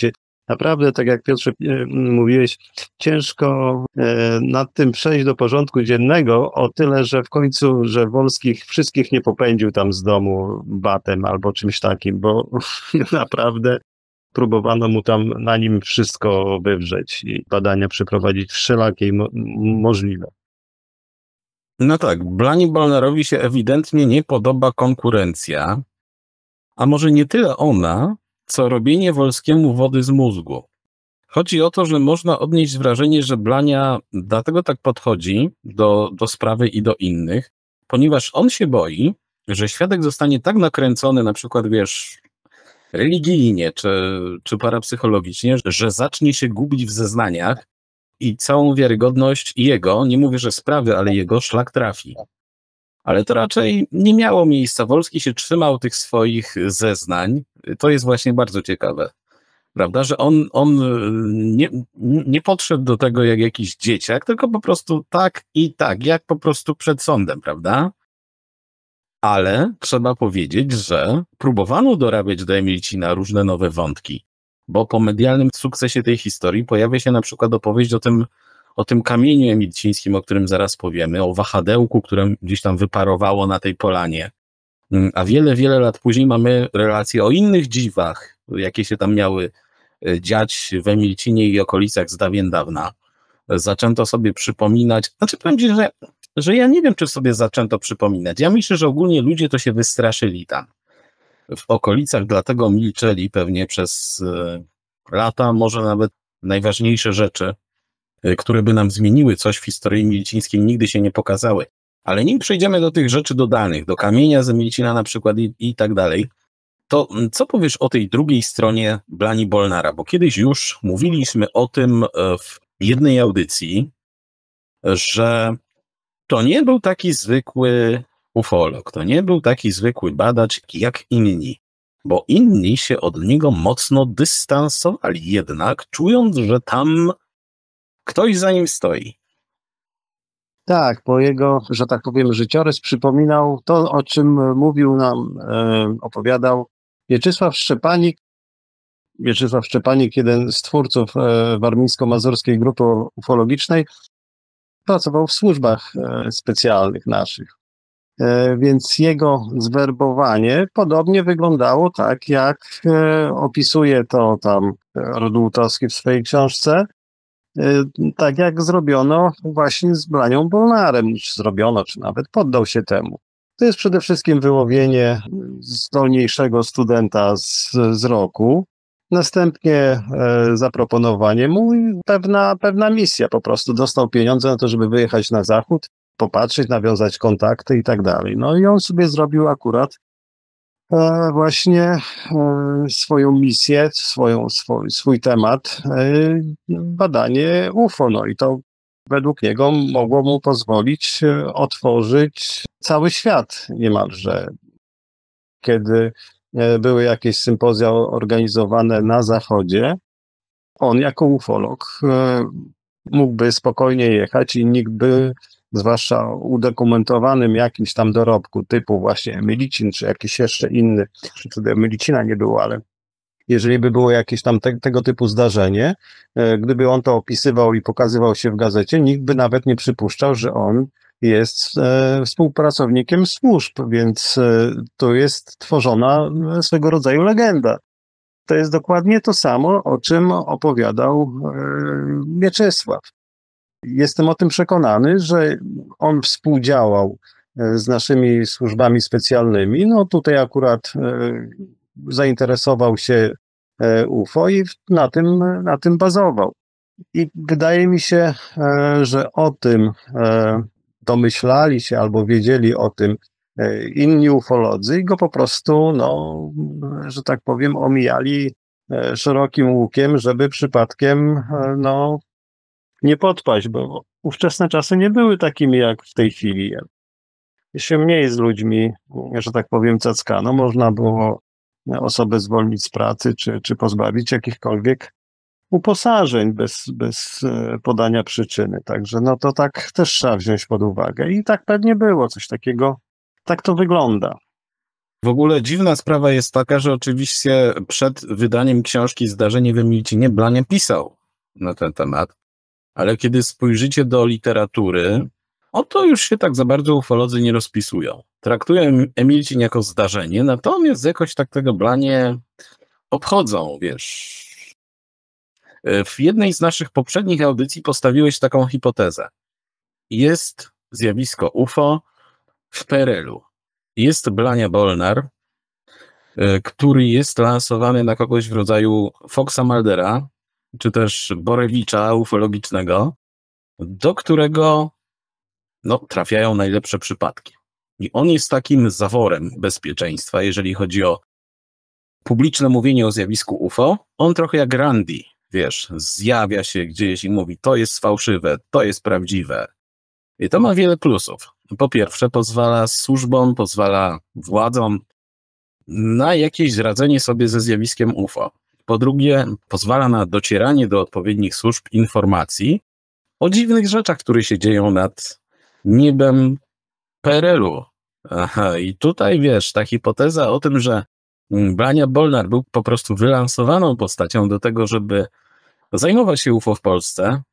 naprawdę, tak jak Piotrze y, mm, mówiłeś, ciężko e, nad tym przejść do porządku dziennego, o tyle, że w końcu, że Wolskich wszystkich nie popędził tam z domu batem albo czymś takim, bo *laughs* naprawdę próbowano mu tam na nim wszystko wywrzeć i badania przeprowadzić wszelakie możliwe. No tak, Blani Balnerowi się ewidentnie nie podoba konkurencja, a może nie tyle ona, co robienie Wolskiemu wody z mózgu. Chodzi o to, że można odnieść wrażenie, że Blania dlatego tak podchodzi do, do sprawy i do innych, ponieważ on się boi, że świadek zostanie tak nakręcony, na przykład, wiesz, religijnie czy, czy parapsychologicznie, że zacznie się gubić w zeznaniach i całą wiarygodność jego, nie mówię, że sprawy, ale jego szlak trafi ale to raczej nie miało miejsca. Wolski się trzymał tych swoich zeznań. To jest właśnie bardzo ciekawe. Prawda, że on, on e, nie, nie podszedł do tego jak jakiś dzieciak, tylko po prostu tak i tak, jak po prostu przed sądem, prawda? Ale trzeba powiedzieć, że próbowano dorabiać do na różne nowe wątki, bo po medialnym sukcesie tej historii pojawia się na przykład opowieść o tym o tym kamieniu emilcińskim, o którym zaraz powiemy, o wahadełku, które gdzieś tam wyparowało na tej polanie. Mm, a wiele, wiele lat później mamy relacje o innych dziwach, jakie się tam miały e, dziać w Emilcinie i okolicach z dawien dawna. Zaczęto sobie przypominać, znaczy powiem ci, że, że ja nie wiem, czy sobie zaczęto przypominać. Ja myślę, że ogólnie ludzie to się wystraszyli tam w okolicach, dlatego milczeli pewnie przez e, lata, może nawet najważniejsze rzeczy Y, które by nam zmieniły coś w historii milicińskiej, nigdy się nie pokazały. Ale nim przejdziemy do tych rzeczy dodanych, do kamienia Zemilcina na przykład i, i tak dalej, to co powiesz o tej drugiej stronie Blani Bolnara? Bo kiedyś już mówiliśmy o tym e, w jednej audycji, że to nie był taki zwykły ufolog, to nie był taki zwykły badacz jak inni, bo inni się od niego mocno dystansowali jednak, czując, że tam Ktoś za nim stoi. Tak, bo jego, że tak powiem, życiorys przypominał to, o czym mówił nam, e, opowiadał Mieczysław Szczepanik. Mieczysław Szczepanik, jeden z twórców e, warmińsko-mazurskiej grupy ufologicznej, pracował w służbach e, specjalnych naszych. E, więc jego zwerbowanie podobnie wyglądało tak, jak e, opisuje to tam e, Rodłutowski w swojej książce, Y, tak jak zrobiono właśnie z Blanią Bolnarem, czy zrobiono, czy nawet poddał się temu. To jest przede wszystkim wyłowienie zdolniejszego studenta z, z roku, następnie e, zaproponowanie mu pewna, pewna misja, po prostu dostał pieniądze na to, żeby wyjechać na zachód, popatrzeć, nawiązać kontakty i tak dalej. No i on sobie zrobił akurat E, właśnie e, swoją misję, swoją, swój, swój temat, e, badanie UFO. No i to według niego mogło mu pozwolić otworzyć cały świat niemalże. Kiedy były jakieś sympozja organizowane na Zachodzie, on jako ufolog mógłby spokojnie jechać i nikt by zwłaszcza udokumentowanym jakimś tam dorobku, typu właśnie Milicin, czy jakiś jeszcze inny, czy wtedy Milicina nie było, ale jeżeli by było jakieś tam te, tego typu zdarzenie, e, gdyby on to opisywał i pokazywał się w gazecie, nikt by nawet nie przypuszczał, że on jest e, współpracownikiem służb, więc e, to jest tworzona e, swego rodzaju legenda. To jest dokładnie to samo, o czym opowiadał e, Mieczysław. Jestem o tym przekonany, że on współdziałał e, z naszymi służbami specjalnymi. No tutaj akurat e, zainteresował się e, UFO i na tym, na tym bazował. I wydaje mi się, że o tym domyślali się albo wiedzieli o tym inni ufolodzy i go po prostu, no, że tak powiem, omijali szerokim łukiem, żeby przypadkiem no, nie podpaść, bo ówczesne czasy nie były takimi jak w tej chwili. Się mniej z ludźmi, że tak powiem, cackano. Można było e, osobę zwolnić z pracy czy, czy pozbawić jakichkolwiek uposażeń bez, bez e, podania przyczyny. Także no to tak też trzeba wziąć pod uwagę. I tak pewnie było coś takiego. Tak to wygląda. W ogóle dziwna sprawa jest taka, że oczywiście przed wydaniem książki Zdarzenie w Emilcinie blanie pisał na ten temat ale kiedy spojrzycie do literatury, oto już się tak za bardzo ufolodzy nie rozpisują. Traktują Emilcin jako zdarzenie, natomiast jakoś tak tego blanie obchodzą, wiesz. E, w jednej z naszych poprzednich audycji postawiłeś taką hipotezę. Jest zjawisko UFO w Perelu. Jest Blania Bolnar, e, który jest lansowany na kogoś w rodzaju Foxa Maldera, czy też Borewicza ufologicznego, do którego no, trafiają najlepsze przypadki. I on jest takim zaworem bezpieczeństwa, jeżeli chodzi o publiczne mówienie o zjawisku UFO. On trochę jak Randy, wiesz, zjawia się gdzieś i mówi, to jest fałszywe, to jest prawdziwe. I to ma wiele plusów. Po pierwsze, pozwala służbom, pozwala władzom na jakieś radzenie sobie ze zjawiskiem UFO. Po drugie, pozwala na docieranie do odpowiednich służb informacji o dziwnych rzeczach, które się dzieją nad niebem PRL-u. Aha, I tutaj wiesz, ta hipoteza o tym, że Blania Bolnar był po prostu wylansowaną postacią do tego, żeby zajmować się UFO w Polsce,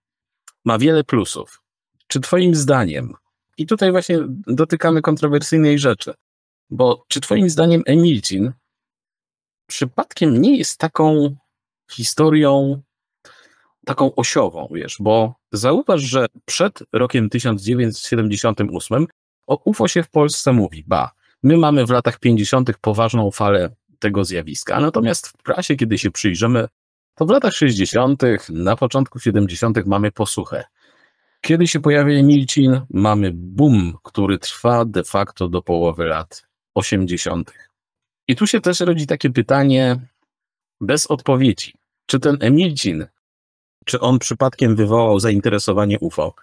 ma wiele plusów. Czy Twoim zdaniem, i tutaj właśnie dotykamy kontrowersyjnej rzeczy, bo czy Twoim zdaniem Emilcin przypadkiem nie jest taką historią taką osiową, wiesz, bo zauważ, że przed rokiem 1978 o UFO się w Polsce mówi, ba, my mamy w latach 50. poważną falę tego zjawiska, natomiast w prasie, kiedy się przyjrzymy, to w latach 60., na początku 70. mamy posuchę. Kiedy się pojawia Milcin, mamy boom, który trwa de facto do połowy lat 80. I tu się też rodzi takie pytanie bez odpowiedzi. Czy ten Emilcin, czy on przypadkiem wywołał zainteresowanie UFO?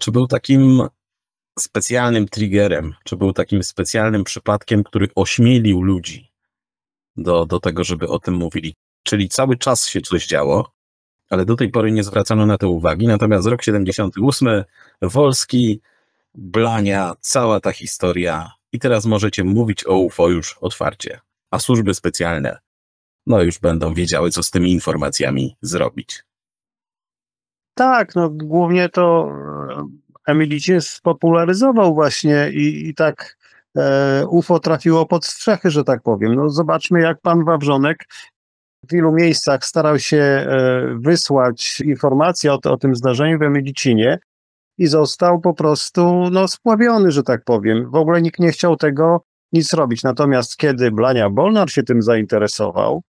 Czy był takim specjalnym triggerem, czy był takim specjalnym przypadkiem, który ośmielił ludzi do, do tego, żeby o tym mówili? Czyli cały czas się coś działo, ale do tej pory nie zwracano na to uwagi. Natomiast rok 78, Wolski, Blania, cała ta historia i teraz możecie mówić o UFO już otwarcie, a służby specjalne no już będą wiedziały, co z tymi informacjami zrobić. Tak, no głównie to e, Emilicie spopularyzował właśnie i, i tak e, UFO trafiło pod strzechy, że tak powiem. No zobaczmy, jak pan Wawrzonek w wielu miejscach starał się e, wysłać informacje o, o, tym zdarzeniu w Emilicinie, i został po prostu no, spławiony, że tak powiem. W ogóle nikt nie chciał tego nic robić. Natomiast kiedy Blania Bolnar się tym zainteresował,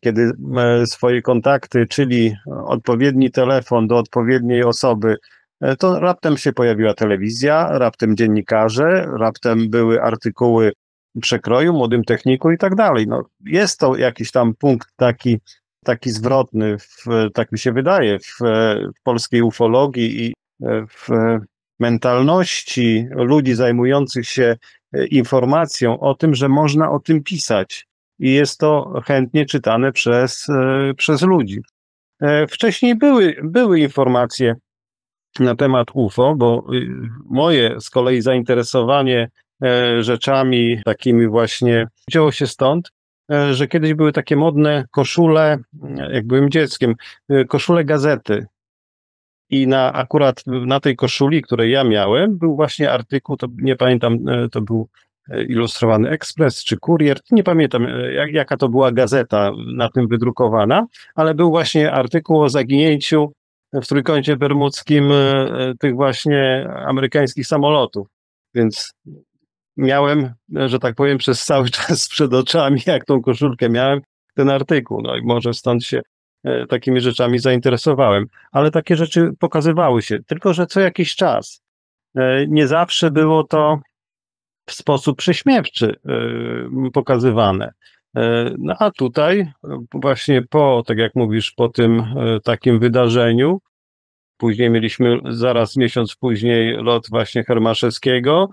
kiedy e, swoje kontakty, czyli odpowiedni telefon do odpowiedniej osoby, e, to raptem się pojawiła telewizja, raptem dziennikarze, raptem były artykuły przekroju, młodym techniku i tak dalej. No, jest to jakiś tam punkt taki, taki zwrotny, w, tak mi się wydaje, w, w polskiej ufologii i w mentalności ludzi zajmujących się e, informacją o tym, że można o tym pisać i jest to chętnie czytane przez, e, przez ludzi. E, wcześniej były, były informacje na temat UFO, bo y, moje z kolei zainteresowanie rzeczami takimi właśnie wzięło się stąd, że kiedyś były takie modne koszule, jak byłem dzieckiem, koszule gazety, i na, akurat na tej koszuli, której ja miałem, był właśnie artykuł, to nie pamiętam, e, to był e, Ilustrowany Ekspres czy Kurier, nie pamiętam e, jak, jaka to była gazeta na tym wydrukowana, ale był właśnie artykuł o zaginięciu w Trójkącie Bermudzkim tych właśnie amerykańskich samolotów. Więc miałem, że tak powiem, przez cały *laughs* czas przed oczami, jak tą koszulkę miałem, ten artykuł. No i może stąd się E, takimi rzeczami zainteresowałem. Ale takie rzeczy pokazywały się, tylko że co jakiś czas. E, nie zawsze było to w sposób prześmiewczy e, pokazywane. No a tutaj, właśnie po, tak jak mówisz, po tym takim wydarzeniu, później mieliśmy zaraz miesiąc później lot właśnie Hermaszewskiego,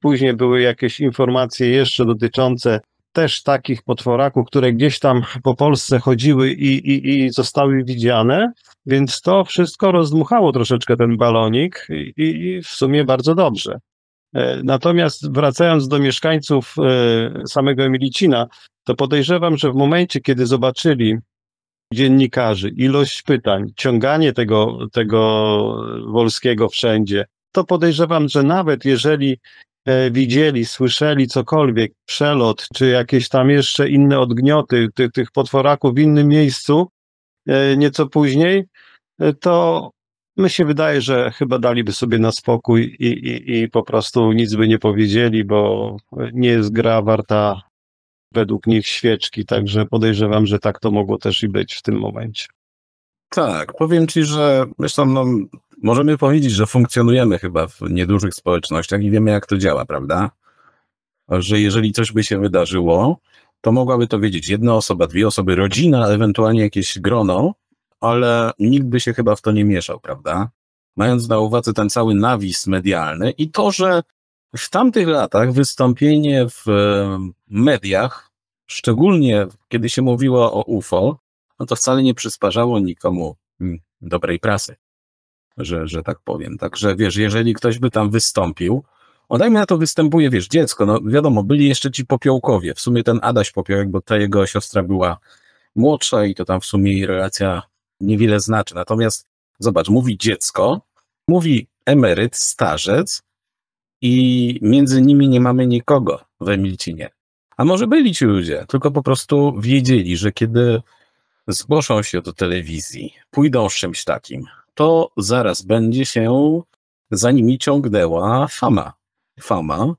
później były jakieś informacje jeszcze dotyczące też takich potworaków, które gdzieś tam po Polsce chodziły i, i, i zostały widziane, więc to wszystko rozdmuchało troszeczkę ten balonik i, i w sumie bardzo dobrze. E, natomiast wracając do mieszkańców e, samego Emilicina, to podejrzewam, że w momencie, kiedy zobaczyli dziennikarzy, ilość pytań, ciąganie tego, tego Wolskiego wszędzie, to podejrzewam, że nawet jeżeli E, widzieli, słyszeli cokolwiek, przelot, czy jakieś tam jeszcze inne odgnioty tych, tych potworaków w innym miejscu, e, nieco później, e, to my się wydaje, że chyba daliby sobie na spokój i, i, i po prostu nic by nie powiedzieli, bo nie jest gra warta według nich świeczki, także podejrzewam, że tak to mogło też i być w tym momencie. Tak, powiem ci, że myślę, no, możemy powiedzieć, że funkcjonujemy chyba w niedużych społecznościach i wiemy, jak to działa, prawda? Że jeżeli coś by się wydarzyło, to mogłaby to wiedzieć jedna osoba, dwie osoby, rodzina, ewentualnie jakieś grono, ale nikt by się chyba w to nie mieszał, prawda? Mając na uwadze ten cały nawis medialny i to, że w tamtych latach wystąpienie w mediach, szczególnie kiedy się mówiło o UFO, no to wcale nie przysparzało nikomu mm, dobrej prasy że, że tak powiem. Także wiesz, jeżeli ktoś by tam wystąpił, o dajmy na to występuje, wiesz, dziecko, no wiadomo, byli jeszcze ci popiołkowie, w sumie ten Adaś Popiołek, bo ta jego siostra była młodsza i to tam w sumie jej relacja niewiele znaczy. Natomiast zobacz, mówi dziecko, mówi emeryt, starzec i między nimi nie mamy nikogo w Emilcinie. A może byli ci ludzie, tylko po prostu wiedzieli, że kiedy zgłoszą się do telewizji, pójdą z czymś takim, to zaraz będzie się za nimi ciągnęła fama. Fama.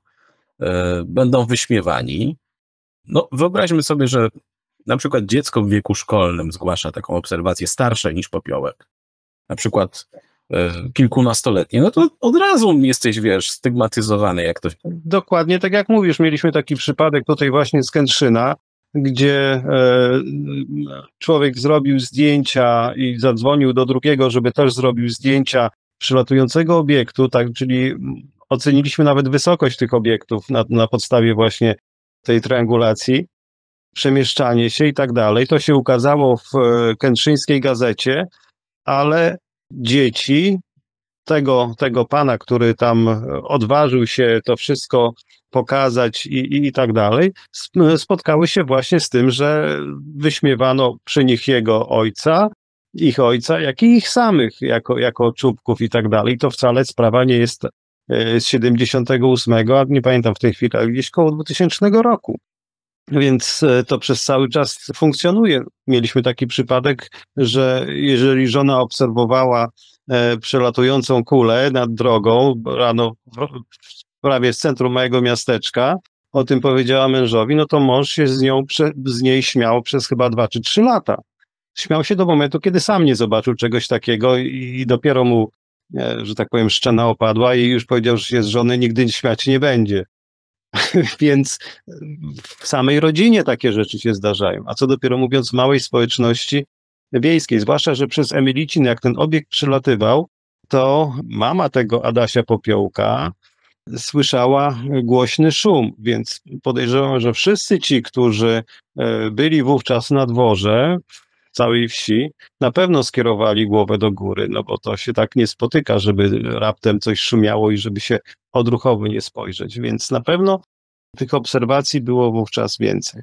E, będą wyśmiewani. No, wyobraźmy sobie, że na przykład dziecko w wieku szkolnym zgłasza taką obserwację starsze niż popiołek. Na przykład e, kilkunastoletnie, no to od razu jesteś, wiesz, stygmatyzowany, jak to. Dokładnie tak jak mówisz, mieliśmy taki przypadek tutaj właśnie z Kętrzyna, gdzie e, człowiek zrobił zdjęcia i zadzwonił do drugiego, żeby też zrobił zdjęcia przylatującego obiektu, tak, czyli oceniliśmy nawet wysokość tych obiektów na, na podstawie właśnie tej triangulacji, przemieszczanie się i tak dalej. To się ukazało w e, Kętrzyńskiej Gazecie, ale dzieci tego, tego pana, który tam e, odważył się to wszystko pokazać i, i, i tak dalej, e, spotkały się właśnie z tym, że wyśmiewano przy nich jego ojca, ich ojca, jak i ich samych jako, jako czubków i tak dalej. To wcale sprawa nie jest e, z 78, a nie pamiętam w tej chwili, ale gdzieś koło 2000 roku. Więc to przez cały czas funkcjonuje. Mieliśmy taki przypadek, że jeżeli żona obserwowała E, przelatującą kulę nad drogą rano prawie z centrum mojego miasteczka. O tym powiedziała mężowi, no to mąż się z, nią, z niej śmiał przez chyba dwa czy trzy lata. Śmiał się do momentu, kiedy sam nie zobaczył czegoś takiego i dopiero mu, e, że tak powiem, szczena opadła i już powiedział, że się z żony nigdy śmiać nie będzie. *laughs* Więc w samej rodzinie takie rzeczy się zdarzają. A co dopiero mówiąc w małej społeczności, wiejskiej, zwłaszcza, że przez Emilicin, jak ten obiekt przylatywał, to mama tego Adasia Popiołka słyszała głośny szum, więc podejrzewam, że wszyscy ci, którzy e, byli wówczas na dworze, całej wsi, na pewno skierowali głowę do góry, no bo to się tak nie spotyka, żeby raptem coś szumiało i żeby się odruchowo nie spojrzeć, więc na pewno tych obserwacji było wówczas więcej.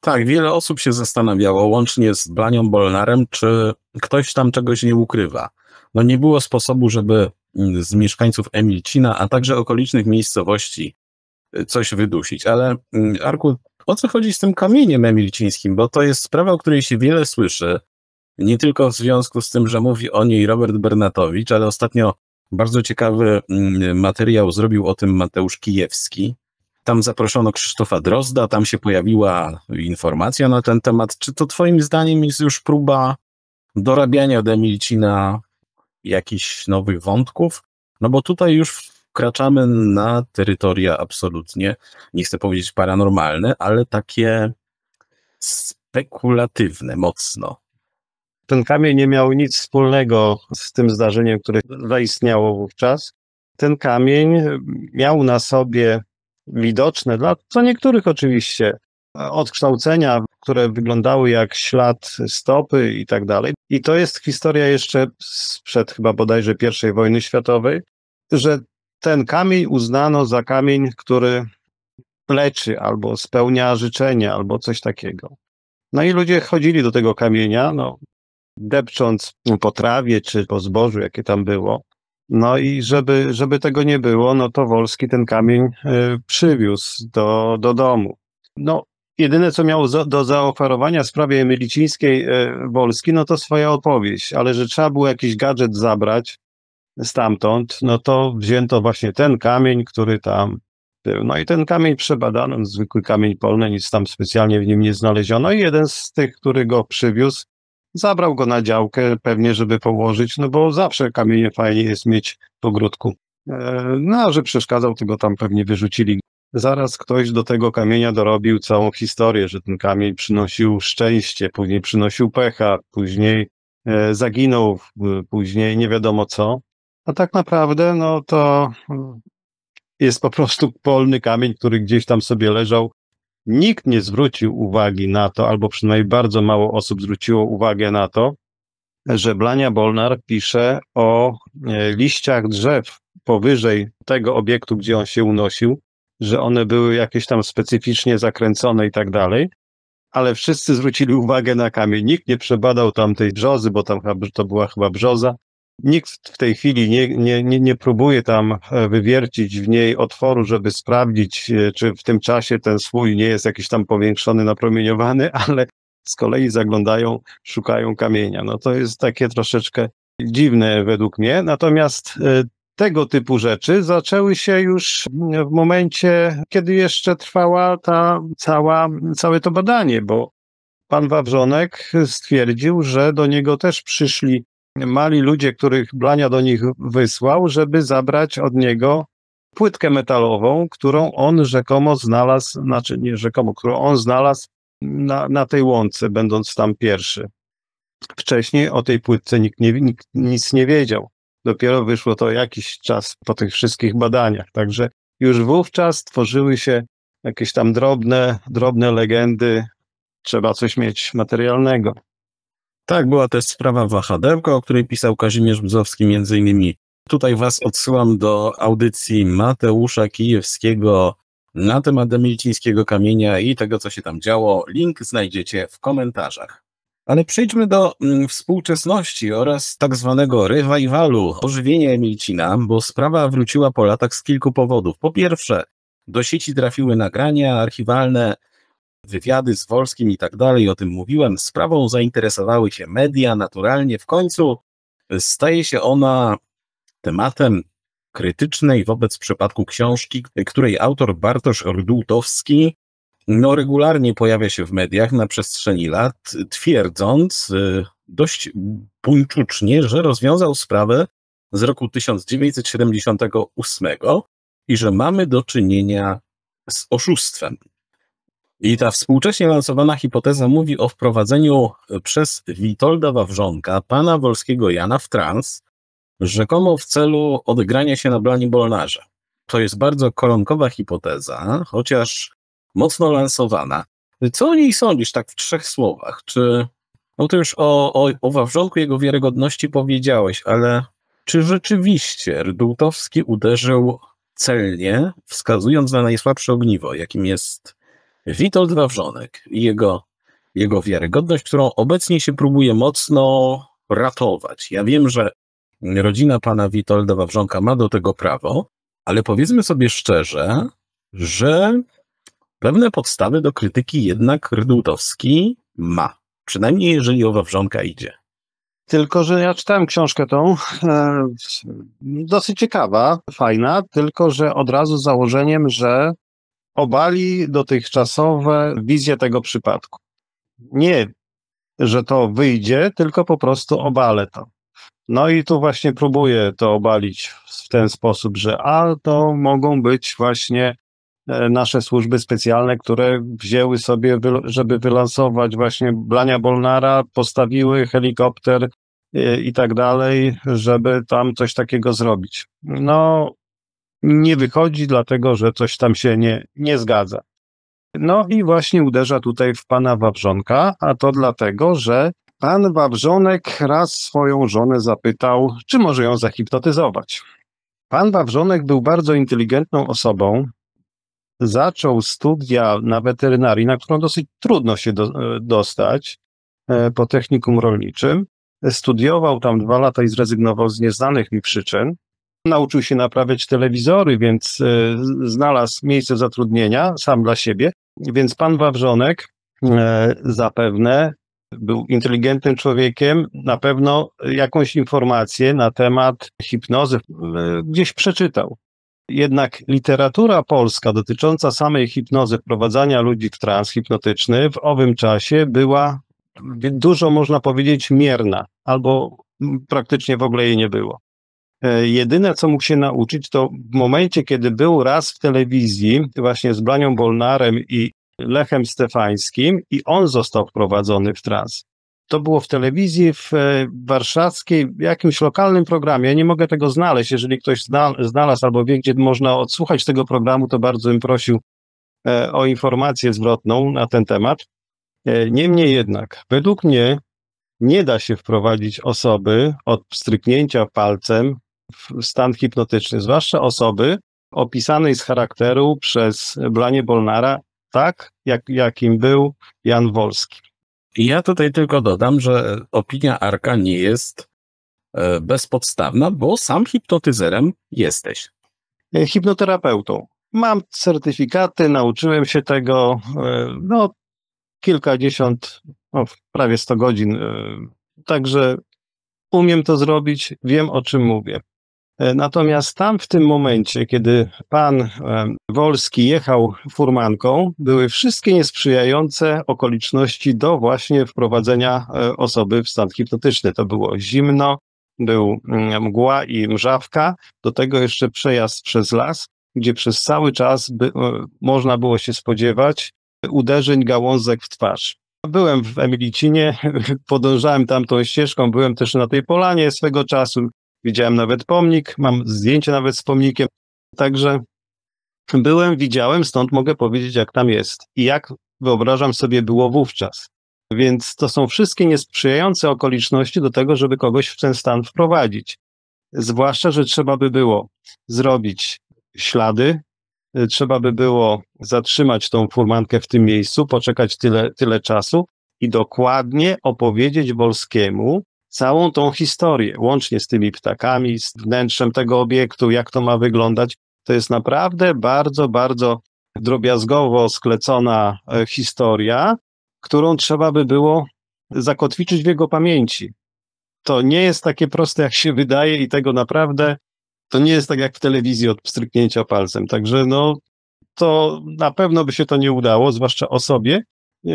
Tak, wiele osób się zastanawiało, łącznie z Blanią Bolnarem, czy ktoś tam czegoś nie ukrywa. No nie było sposobu, żeby mm, z mieszkańców Emilcina, a także okolicznych miejscowości y, coś wydusić. Ale mm, Arku, o co chodzi z tym kamieniem emilcińskim? Bo to jest sprawa, o której się wiele słyszy. Nie tylko w związku z tym, że mówi o niej Robert Bernatowicz, ale ostatnio bardzo ciekawy mm, materiał zrobił o tym Mateusz Kijewski, tam zaproszono Krzysztofa Drozda, tam się pojawiła informacja na ten temat. Czy to Twoim zdaniem jest już próba dorabiania od Emilcina jakichś nowych wątków? No bo tutaj już wkraczamy na terytoria absolutnie, nie chcę powiedzieć paranormalne, ale takie spekulatywne mocno. Ten kamień nie miał nic wspólnego z tym zdarzeniem, które zaistniało wówczas. Ten kamień miał na sobie widoczne dla, co niektórych oczywiście, odkształcenia, które wyglądały jak ślad stopy i tak dalej. I to jest historia jeszcze sprzed chyba bodajże I wojny światowej, że ten kamień uznano za kamień, który leczy albo spełnia życzenia, albo coś takiego. No i ludzie chodzili do tego kamienia, no, depcząc po trawie czy po zbożu, jakie tam było. No i żeby, żeby tego nie było, no to Wolski ten kamień y, przywiózł do, do domu. No, jedyne, co miał za, do zaoferowania w sprawie Emilicińskiej y, Wolski, no to swoja opowieść, ale że trzeba było jakiś gadżet zabrać stamtąd, no to wzięto właśnie ten kamień, który tam był. No i ten kamień przebadano, no, zwykły kamień polny, nic tam specjalnie w nim nie znaleziono i jeden z tych, który go przywiózł, Zabrał go na działkę pewnie, żeby położyć, no bo zawsze kamienie fajnie jest mieć po ogródku. E, no a że przeszkadzał, tego tam pewnie wyrzucili. Zaraz ktoś do tego kamienia dorobił całą historię, że ten kamień przynosił szczęście, później przynosił pecha, później e, zaginął, później nie wiadomo co. A tak naprawdę, no to jest po prostu polny kamień, który gdzieś tam sobie leżał nikt nie zwrócił uwagi na to, albo przynajmniej bardzo mało osób zwróciło uwagę na to, że Blania Bolnar pisze o e, liściach drzew powyżej tego obiektu, gdzie on się unosił, że one były jakieś tam specyficznie zakręcone i tak dalej. Ale wszyscy zwrócili uwagę na kamień. Nikt nie przebadał tam tej brzozy, bo tam to była chyba brzoza. Nikt w tej chwili nie, nie, nie, nie, próbuje tam e, wywiercić w niej otworu, żeby sprawdzić, e, czy w tym czasie ten swój nie jest jakiś tam powiększony, napromieniowany, *laughs* ale z kolei zaglądają, szukają kamienia. No to jest takie troszeczkę dziwne według mnie. Natomiast e, tego typu rzeczy zaczęły się już mm, w momencie, kiedy jeszcze trwała ta cała, całe to badanie, bo pan Wawrzonek stwierdził, że do niego też przyszli mali ludzie, których Blania do nich wysłał, żeby zabrać od niego płytkę metalową, którą on rzekomo znalazł, znaczy nie rzekomo, którą on znalazł na, na tej łące, będąc tam pierwszy. Wcześniej o tej płytce nikt, nie, nikt nic nie wiedział. Dopiero wyszło to jakiś czas po tych wszystkich badaniach. Także już wówczas tworzyły się jakieś tam drobne, drobne legendy. Trzeba coś mieć materialnego. Tak, była też sprawa wahadełka, o której pisał Kazimierz Bzowski między innymi. Tutaj was odsyłam do audycji Mateusza Kijewskiego na temat Demilcińskiego Kamienia i tego, co się tam działo. Link znajdziecie w komentarzach. Ale przejdźmy do mm, współczesności oraz tak zwanego rewajwalu, ożywienia Emilcina, bo sprawa wróciła po latach z kilku powodów. Po pierwsze, do sieci trafiły nagrania archiwalne wywiady z Wolskim i tak dalej, o tym mówiłem. Sprawą zainteresowały się media, naturalnie. W końcu staje się ona tematem krytycznej wobec przypadku książki, której autor Bartosz Ordutowski no, regularnie pojawia się w mediach na przestrzeni lat, twierdząc y, dość buńczucznie, że rozwiązał sprawę z roku 1978 i że mamy do czynienia z oszustwem. I ta współcześnie lansowana hipoteza mówi o wprowadzeniu e, przez Witolda Wawrzonka pana Wolskiego Jana w trans, rzekomo w celu odegrania się na blani bolnarze. To jest bardzo koronkowa hipoteza, chociaż mocno lansowana. Co o niej sądzisz tak w trzech słowach? Czy, no to już o, o, o Wawrzonku jego wiarygodności powiedziałeś, ale czy rzeczywiście Rdutowski uderzył celnie, wskazując na najsłabsze ogniwo, jakim jest Witold Wawrzonek i jego, jego wiarygodność, którą obecnie się próbuje mocno ratować. Ja wiem, że rodzina pana Witolda Wawrzonka ma do tego prawo, ale powiedzmy sobie szczerze, że pewne podstawy do krytyki jednak Rydutowski ma. Przynajmniej jeżeli o Wawrzonka idzie. Tylko, że ja czytałem książkę tą, e, dosyć ciekawa, fajna, tylko, że od razu z założeniem, że obali dotychczasowe wizje tego przypadku. Nie, że to wyjdzie, tylko po prostu obalę to. No i tu właśnie próbuję to obalić w ten sposób, że a to mogą być właśnie e, nasze służby specjalne, które wzięły sobie, żeby wylansować właśnie Blania Bolnara, postawiły helikopter e, i tak dalej, żeby tam coś takiego zrobić. No, nie wychodzi, dlatego że coś tam się nie, nie zgadza. No i właśnie uderza tutaj w pana Wawrzonka, a to dlatego, że pan Wawrzonek raz swoją żonę zapytał, czy może ją zahipnotyzować. Pan Wawrzonek był bardzo inteligentną osobą. Zaczął studia na weterynarii, na którą dosyć trudno się do, e, dostać e, po technikum rolniczym. Studiował tam dwa lata i zrezygnował z nieznanych mi przyczyn nauczył się naprawiać telewizory, więc e, znalazł miejsce zatrudnienia sam dla siebie. Więc pan Wawrzonek e, zapewne był inteligentnym człowiekiem, na pewno jakąś informację na temat hipnozy e, gdzieś przeczytał. Jednak literatura polska dotycząca samej hipnozy, wprowadzania ludzi w trans hipnotyczny w owym czasie była dużo, można powiedzieć, mierna, albo praktycznie w ogóle jej nie było. E, jedyne, co mógł się nauczyć, to w momencie, kiedy był raz w telewizji, właśnie z Blanią Bolnarem i Lechem Stefańskim, i on został wprowadzony w trans. To było w telewizji w e, warszawskiej, w jakimś lokalnym programie. Ja nie mogę tego znaleźć. Jeżeli ktoś znalazł albo wie, gdzie można odsłuchać tego programu, to bardzo bym prosił e, o informację zwrotną na ten temat. Niemniej jednak, według mnie nie da się wprowadzić osoby od stryknięcia palcem w stan hipnotyczny, zwłaszcza osoby opisanej z charakteru przez Blanie Bolnara, tak jak, jakim był Jan Wolski. Ja tutaj tylko dodam, że opinia Arka nie jest e, bezpodstawna, bo sam hipnotyzerem jesteś. E, hipnoterapeutą. Mam certyfikaty, nauczyłem się tego, e, no kilkadziesiąt, no, prawie 100 godzin. Także umiem to zrobić, wiem o czym mówię. E, natomiast tam w tym momencie, kiedy pan e, Wolski jechał furmanką, były wszystkie niesprzyjające okoliczności do właśnie wprowadzenia e, osoby w stan hipnotyczny. To było zimno, był mm, mgła i mrzawka, do tego jeszcze przejazd przez las, gdzie przez cały czas by, można było się spodziewać uderzeń gałązek w twarz. Byłem w Emilicinie, *laughs* podążałem tamtą ścieżką, byłem też na tej polanie swego czasu, Widziałem nawet pomnik, mam zdjęcie nawet z pomnikiem. Także byłem, widziałem, stąd mogę powiedzieć, jak tam jest i jak wyobrażam sobie było wówczas. Więc to są wszystkie niesprzyjające okoliczności do tego, żeby kogoś w ten stan wprowadzić. Zwłaszcza, że trzeba by było zrobić ślady, y, trzeba by było zatrzymać tą furmankę w tym miejscu, poczekać tyle, tyle czasu i dokładnie opowiedzieć Wolskiemu, całą tą historię, łącznie z tymi ptakami, z wnętrzem tego obiektu, jak to ma wyglądać. To jest naprawdę bardzo, bardzo drobiazgowo sklecona e, historia, którą trzeba by było zakotwiczyć w jego pamięci. To nie jest takie proste, jak się wydaje, i tego naprawdę to nie jest tak jak w telewizji od pstryknięcia palcem. Także no, to na pewno by się to nie udało, zwłaszcza osobie,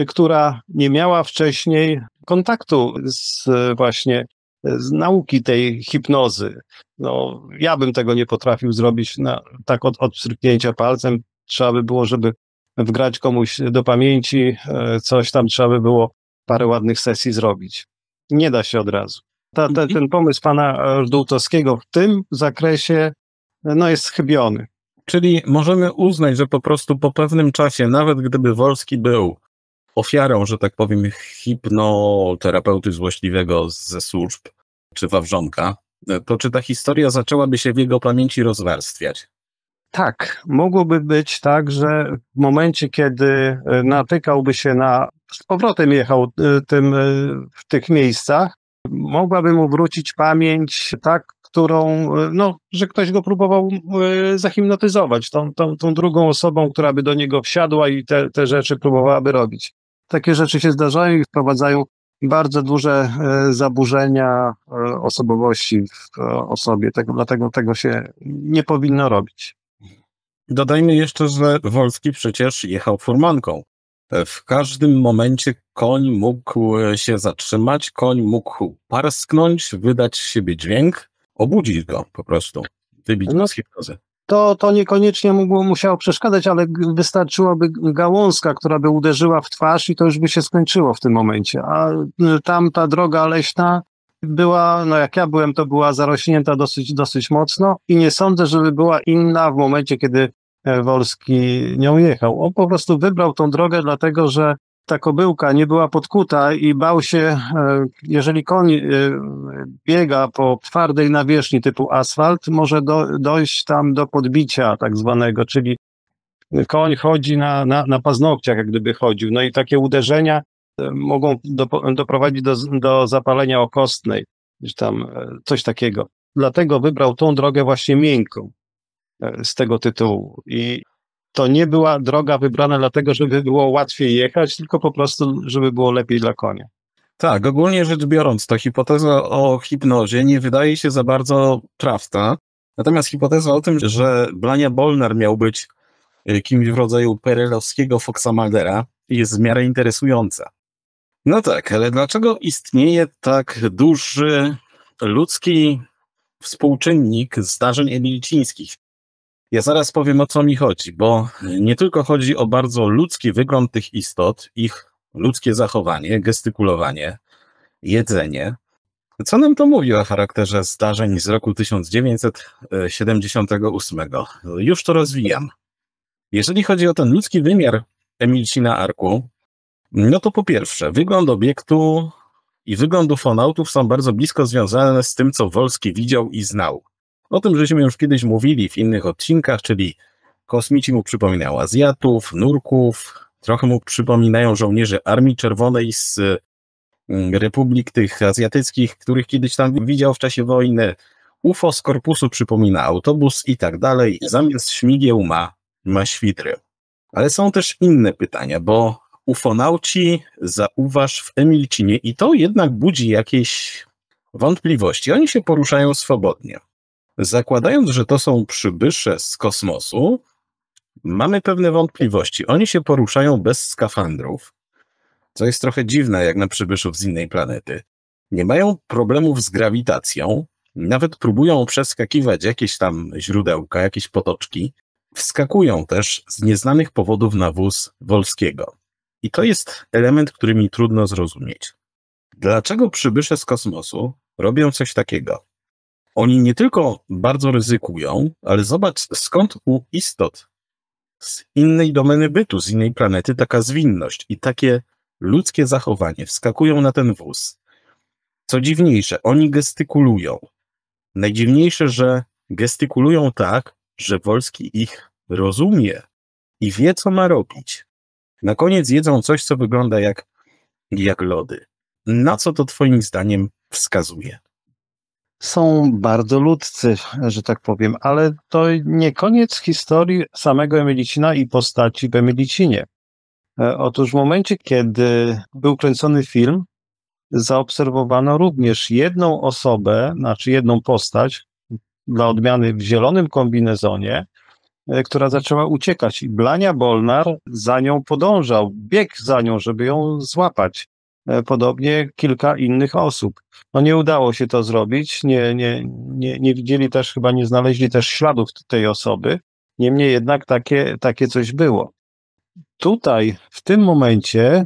która nie miała wcześniej kontaktu z właśnie z nauki tej hipnozy. No, ja bym tego nie potrafił zrobić na, tak od odstryknięcia palcem. Trzeba by było, żeby wgrać komuś do pamięci e, coś tam, trzeba by było parę ładnych sesji zrobić. Nie da się od razu. Ta, ta, mhm. ten pomysł pana Żdółtowskiego w tym zakresie no, jest chybiony. Czyli możemy uznać, że po prostu po pewnym czasie, nawet gdyby Wolski był ofiarą, że tak powiem, hipnoterapeuty złośliwego ze służb, czy Wawrzonka, to czy ta historia zaczęłaby się w jego pamięci rozwarstwiać? Tak, mogłoby być tak, że w momencie, kiedy e, natykałby się na, z powrotem jechał e, tym, e, w tych miejscach, mogłaby mu wrócić pamięć tak, którą, no, że ktoś go próbował zahimnotyzować tą, tą, tą drugą osobą, która by do niego wsiadła i te, te rzeczy próbowałaby robić takie rzeczy się zdarzają i wprowadzają bardzo duże e, zaburzenia e, osobowości w e, osobie. Tego, dlatego tego się nie powinno robić. Dodajmy jeszcze, że Wolski przecież jechał furmanką. W każdym momencie koń mógł się zatrzymać, koń mógł parsknąć, wydać z siebie dźwięk, obudzić go po prostu, wybić no, z hipnozy to, to niekoniecznie mógł, musiało przeszkadzać, ale wystarczyłaby gałązka, która by uderzyła w twarz i to już by się skończyło w tym momencie. A y, tam ta droga leśna była, no jak ja byłem, to była zarośnięta dosyć, dosyć mocno i nie sądzę, żeby była inna w momencie, kiedy e, Wolski nią jechał. On po prostu wybrał tą drogę, dlatego że ta kobyłka nie była podkuta i bał się, e, jeżeli koń e, biega po twardej nawierzchni typu asfalt, może do, dojść tam do podbicia tak zwanego, czyli koń chodzi na, na, na paznokciach, jak gdyby chodził. No i takie uderzenia e, mogą do, doprowadzić do, do zapalenia okostnej, czy tam coś takiego. Dlatego wybrał tą drogę właśnie miękką z tego tytułu. I to nie była droga wybrana dlatego, żeby było łatwiej jechać, tylko po prostu, żeby było lepiej dla konia. Tak, ogólnie rzecz biorąc, to hipoteza o hipnozie nie wydaje się za bardzo trafna. Natomiast hipoteza o tym, że Blania Bolnar miał być y, kimś w rodzaju perelowskiego Foxa Maldera, jest w miarę interesująca. No tak, ale dlaczego istnieje tak duży ludzki współczynnik zdarzeń emilicińskich? Ja zaraz powiem o co mi chodzi, bo nie tylko chodzi o bardzo ludzki wygląd tych istot, ich ludzkie zachowanie, gestykulowanie, jedzenie. Co nam to mówi o charakterze zdarzeń z roku 1978? Już to rozwijam. Jeżeli chodzi o ten ludzki wymiar Emilcina Arku, no to po pierwsze, wygląd obiektu i wygląd ufonautów są bardzo blisko związane z tym, co Wolski widział i znał. O tym żeśmy już kiedyś mówili w innych odcinkach, czyli kosmici mu przypominają Azjatów, Nurków, trochę mu przypominają żołnierzy Armii Czerwonej z mm, republik tych azjatyckich, których kiedyś tam widział w czasie wojny. UFO z korpusu przypomina autobus i tak dalej. Zamiast śmigieł ma, ma świdry. Ale są też inne pytania, bo ufonauci zauważ w Emilcinie i to jednak budzi jakieś wątpliwości. Oni się poruszają swobodnie. Zakładając, że to są przybysze z kosmosu, mamy pewne wątpliwości. Oni się poruszają bez skafandrów, co jest trochę dziwne jak na przybyszów z innej planety. Nie mają problemów z grawitacją, nawet próbują przeskakiwać jakieś tam źródełka, jakieś potoczki. Wskakują też z nieznanych powodów na wóz Wolskiego. I to jest element, który mi trudno zrozumieć. Dlaczego przybysze z kosmosu robią coś takiego? Oni nie tylko bardzo ryzykują, ale zobacz skąd u istot z innej domeny bytu, z innej planety taka zwinność i takie ludzkie zachowanie. Wskakują na ten wóz. Co dziwniejsze, oni gestykulują. Najdziwniejsze, że gestykulują tak, że Wolski ich rozumie i wie, co ma robić. Na koniec jedzą coś, co wygląda jak, jak lody. Na co to Twoim zdaniem wskazuje? są bardzo ludcy, że tak powiem, ale to nie koniec historii samego Emelicina i postaci w Emelicinie. E, otóż w momencie, kiedy był kręcony film, zaobserwowano również jedną osobę, znaczy jedną postać, dla odmiany w zielonym kombinezonie, e, która zaczęła uciekać i Blania Bolnar za nią podążał, biegł za nią, żeby ją złapać. E, podobnie kilka innych osób. No nie udało się to zrobić, nie, nie, nie, nie widzieli też, chyba nie znaleźli też śladów tej osoby, niemniej jednak takie, takie coś było. Tutaj, w tym momencie,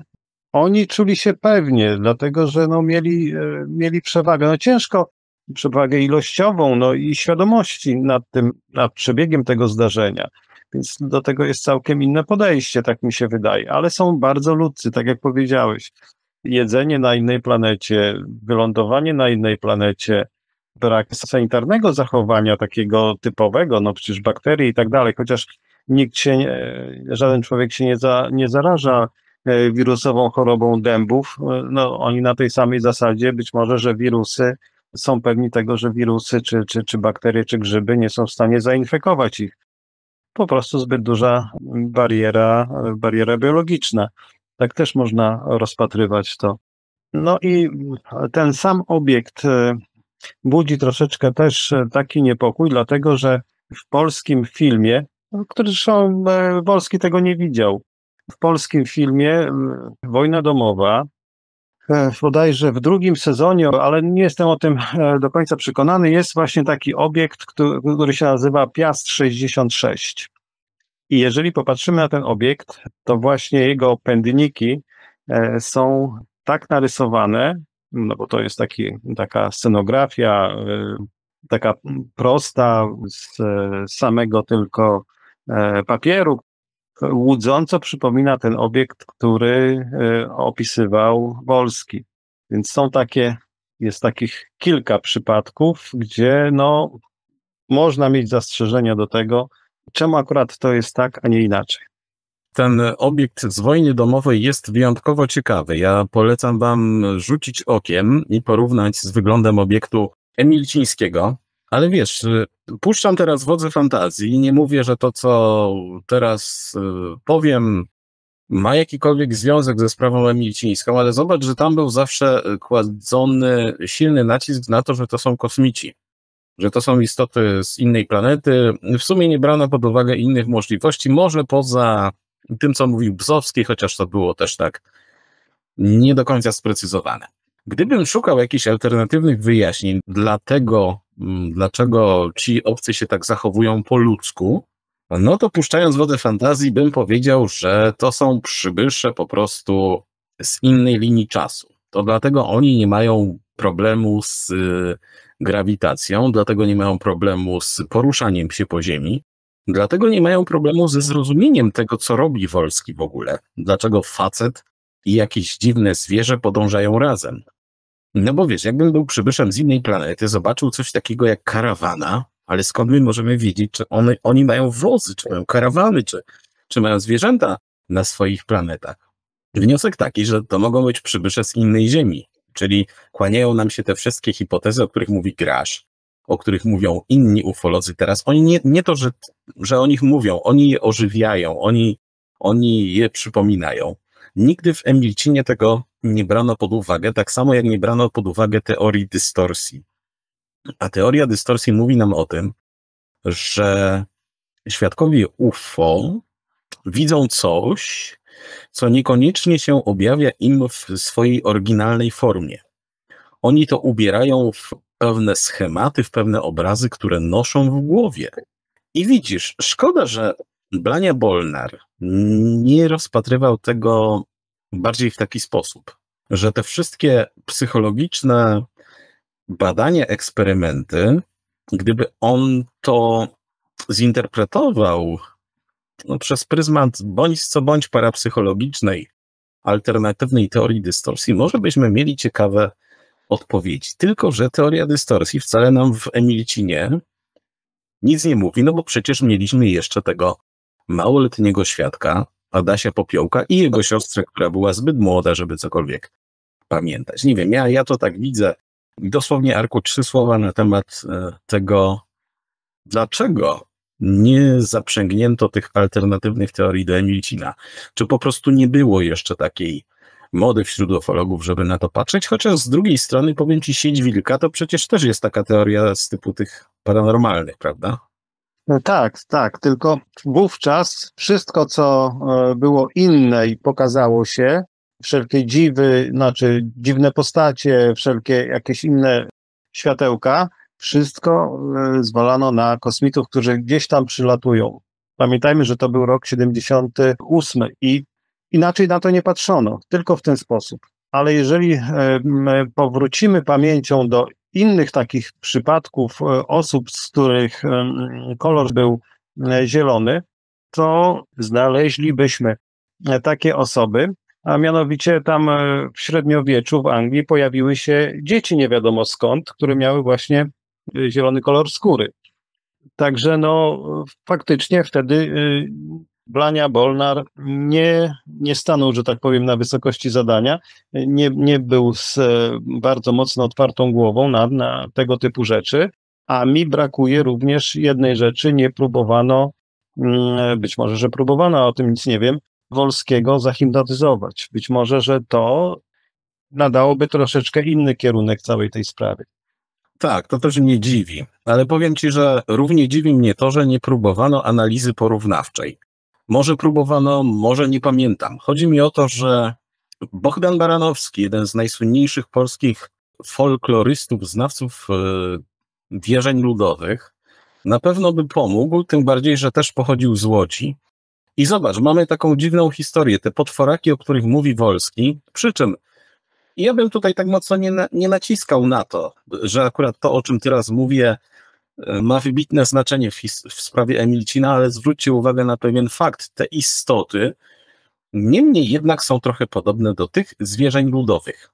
oni czuli się pewnie, dlatego że no, mieli, e, mieli przewagę. No ciężko, przewagę ilościową no i świadomości nad tym, nad przebiegiem tego zdarzenia. Więc do tego jest całkiem inne podejście, tak mi się wydaje, ale są bardzo ludcy, tak jak powiedziałeś jedzenie na innej planecie, wylądowanie na innej planecie, brak sanitarnego zachowania takiego typowego, no przecież bakterii i tak dalej, chociaż nikt się, żaden człowiek się nie, za, nie zaraża e, wirusową chorobą dębów, e, no oni na tej samej zasadzie być może, że wirusy są pewni tego, że wirusy czy, czy, czy bakterie czy grzyby nie są w stanie zainfekować ich. Po prostu zbyt duża bariera, bariera biologiczna. Tak też można rozpatrywać to. No i ten sam obiekt e, budzi troszeczkę też e, taki niepokój, dlatego że w polskim filmie, no, który zresztą e, Wolski tego nie widział, w polskim filmie Wojna Domowa, bodajże w drugim sezonie, ale nie jestem o tym do końca przekonany, jest właśnie taki obiekt, który, się nazywa Piast 66. I jeżeli popatrzymy na ten obiekt, to właśnie jego pędniki e, są tak narysowane, no bo to jest taki, taka scenografia, e, taka prosta z e, samego tylko papieru, łudząco przypomina ten obiekt, który opisywał Wolski. Więc są takie, jest takich kilka przypadków, gdzie no, można mieć zastrzeżenia do tego, Czemu akurat to jest tak, a nie inaczej? Ten obiekt z wojny domowej jest wyjątkowo ciekawy. Ja polecam Wam rzucić okiem i porównać z wyglądem obiektu Emilcińskiego. Ale wiesz, y, puszczam teraz wodze fantazji i nie mówię, że to, co teraz y, powiem, ma jakikolwiek związek ze sprawą emilcińską, ale zobacz, że tam był zawsze kładzony silny nacisk na to, że to są kosmici że to są istoty z innej planety. W sumie nie brano pod uwagę innych możliwości, może poza tym, co mówił Bzowski, chociaż to było też tak nie do końca sprecyzowane. Gdybym szukał jakichś alternatywnych wyjaśnień dla mm, dlaczego ci obcy się tak zachowują po ludzku, no to puszczając wodę fantazji, bym powiedział, że to są przybysze po prostu z innej linii czasu. To dlatego oni nie mają problemu z y, grawitacją, dlatego nie mają problemu z poruszaniem się po Ziemi, dlatego nie mają problemu ze zrozumieniem tego, co robi Wolski w ogóle, dlaczego facet i jakieś dziwne zwierzę podążają razem. No bo wiesz, jakbym był przybyszem z innej planety, zobaczył coś takiego jak karawana, ale skąd my możemy wiedzieć, czy one, oni mają wozy, czy mają karawany, czy, czy mają zwierzęta na swoich planetach? Wniosek taki, że to mogą być przybysze z innej Ziemi, Czyli kłaniają nam się te wszystkie hipotezy, o których mówi Grasz, o których mówią inni ufolodzy teraz. Oni nie, nie to, że, że o nich mówią, oni je ożywiają, oni, oni je przypominają. Nigdy w Emilcinie tego nie brano pod uwagę, tak samo jak nie brano pod uwagę teorii dystorsji. A teoria dystorsji mówi nam o tym, że świadkowie UFO widzą coś, co niekoniecznie się objawia im w swojej oryginalnej formie. Oni to ubierają w pewne schematy, w pewne obrazy, które noszą w głowie. I widzisz, szkoda, że Blania Bolnar nie rozpatrywał tego bardziej w taki sposób, że te wszystkie psychologiczne badania, eksperymenty, gdyby on to zinterpretował no, przez pryzmat bądź co bądź parapsychologicznej, alternatywnej teorii dystorsji, może byśmy mieli ciekawe odpowiedzi. Tylko, że teoria dystorsji wcale nam w Emilcinie nic nie mówi, no bo przecież mieliśmy jeszcze tego małoletniego świadka, Adasia Popiołka i jego siostrę, która była zbyt młoda, żeby cokolwiek pamiętać. Nie wiem, ja, ja to tak widzę. Dosłownie, Arku, trzy słowa na temat e, tego, dlaczego nie zaprzęgnięto tych alternatywnych teorii do Emilcina? Czy po prostu nie było jeszcze takiej mody wśród ufologów, żeby na to patrzeć? Chociaż z drugiej strony, powiem ci, sieć wilka to przecież też jest taka teoria z typu tych paranormalnych, prawda? No tak, tak, tylko wówczas wszystko, co e, było inne i pokazało się, wszelkie dziwy, znaczy dziwne postacie, wszelkie jakieś inne światełka, wszystko e, zwalano na kosmitów, którzy gdzieś tam przylatują. Pamiętajmy, że to był rok 78 i inaczej na to nie patrzono, tylko w ten sposób. Ale jeżeli e, powrócimy pamięcią do innych takich przypadków e, osób, z których kolor był zielony, to znaleźlibyśmy takie osoby, a mianowicie tam w średniowieczu w Anglii pojawiły się dzieci nie wiadomo skąd, które miały właśnie zielony kolor skóry. Także no faktycznie wtedy y, Blania, Bolnar nie, nie stanął, że tak powiem, na wysokości zadania. Nie, nie był z e, bardzo mocno otwartą głową na, na tego typu rzeczy. A mi brakuje również jednej rzeczy, nie próbowano, mm, być może, że próbowano, a o tym nic nie wiem, Wolskiego zahipnotyzować. Być może, że to nadałoby troszeczkę inny kierunek całej tej sprawy. Tak, to też mnie dziwi, ale powiem Ci, że równie dziwi mnie to, że nie próbowano analizy porównawczej. Może próbowano, może nie pamiętam. Chodzi mi o to, że Bohdan Baranowski, jeden z najsłynniejszych polskich folklorystów, znawców e, wierzeń ludowych, na pewno by pomógł, tym bardziej, że też pochodził z Łodzi. I zobacz, mamy taką dziwną historię, te potworaki, o których mówi Wolski, przy czym i ja bym tutaj tak mocno nie, nie naciskał na to, że akurat to, o czym teraz mówię, e, ma wybitne znaczenie w, w sprawie Emilcina, ale zwróćcie uwagę na pewien fakt. Te istoty, niemniej jednak są trochę podobne do tych zwierzeń ludowych.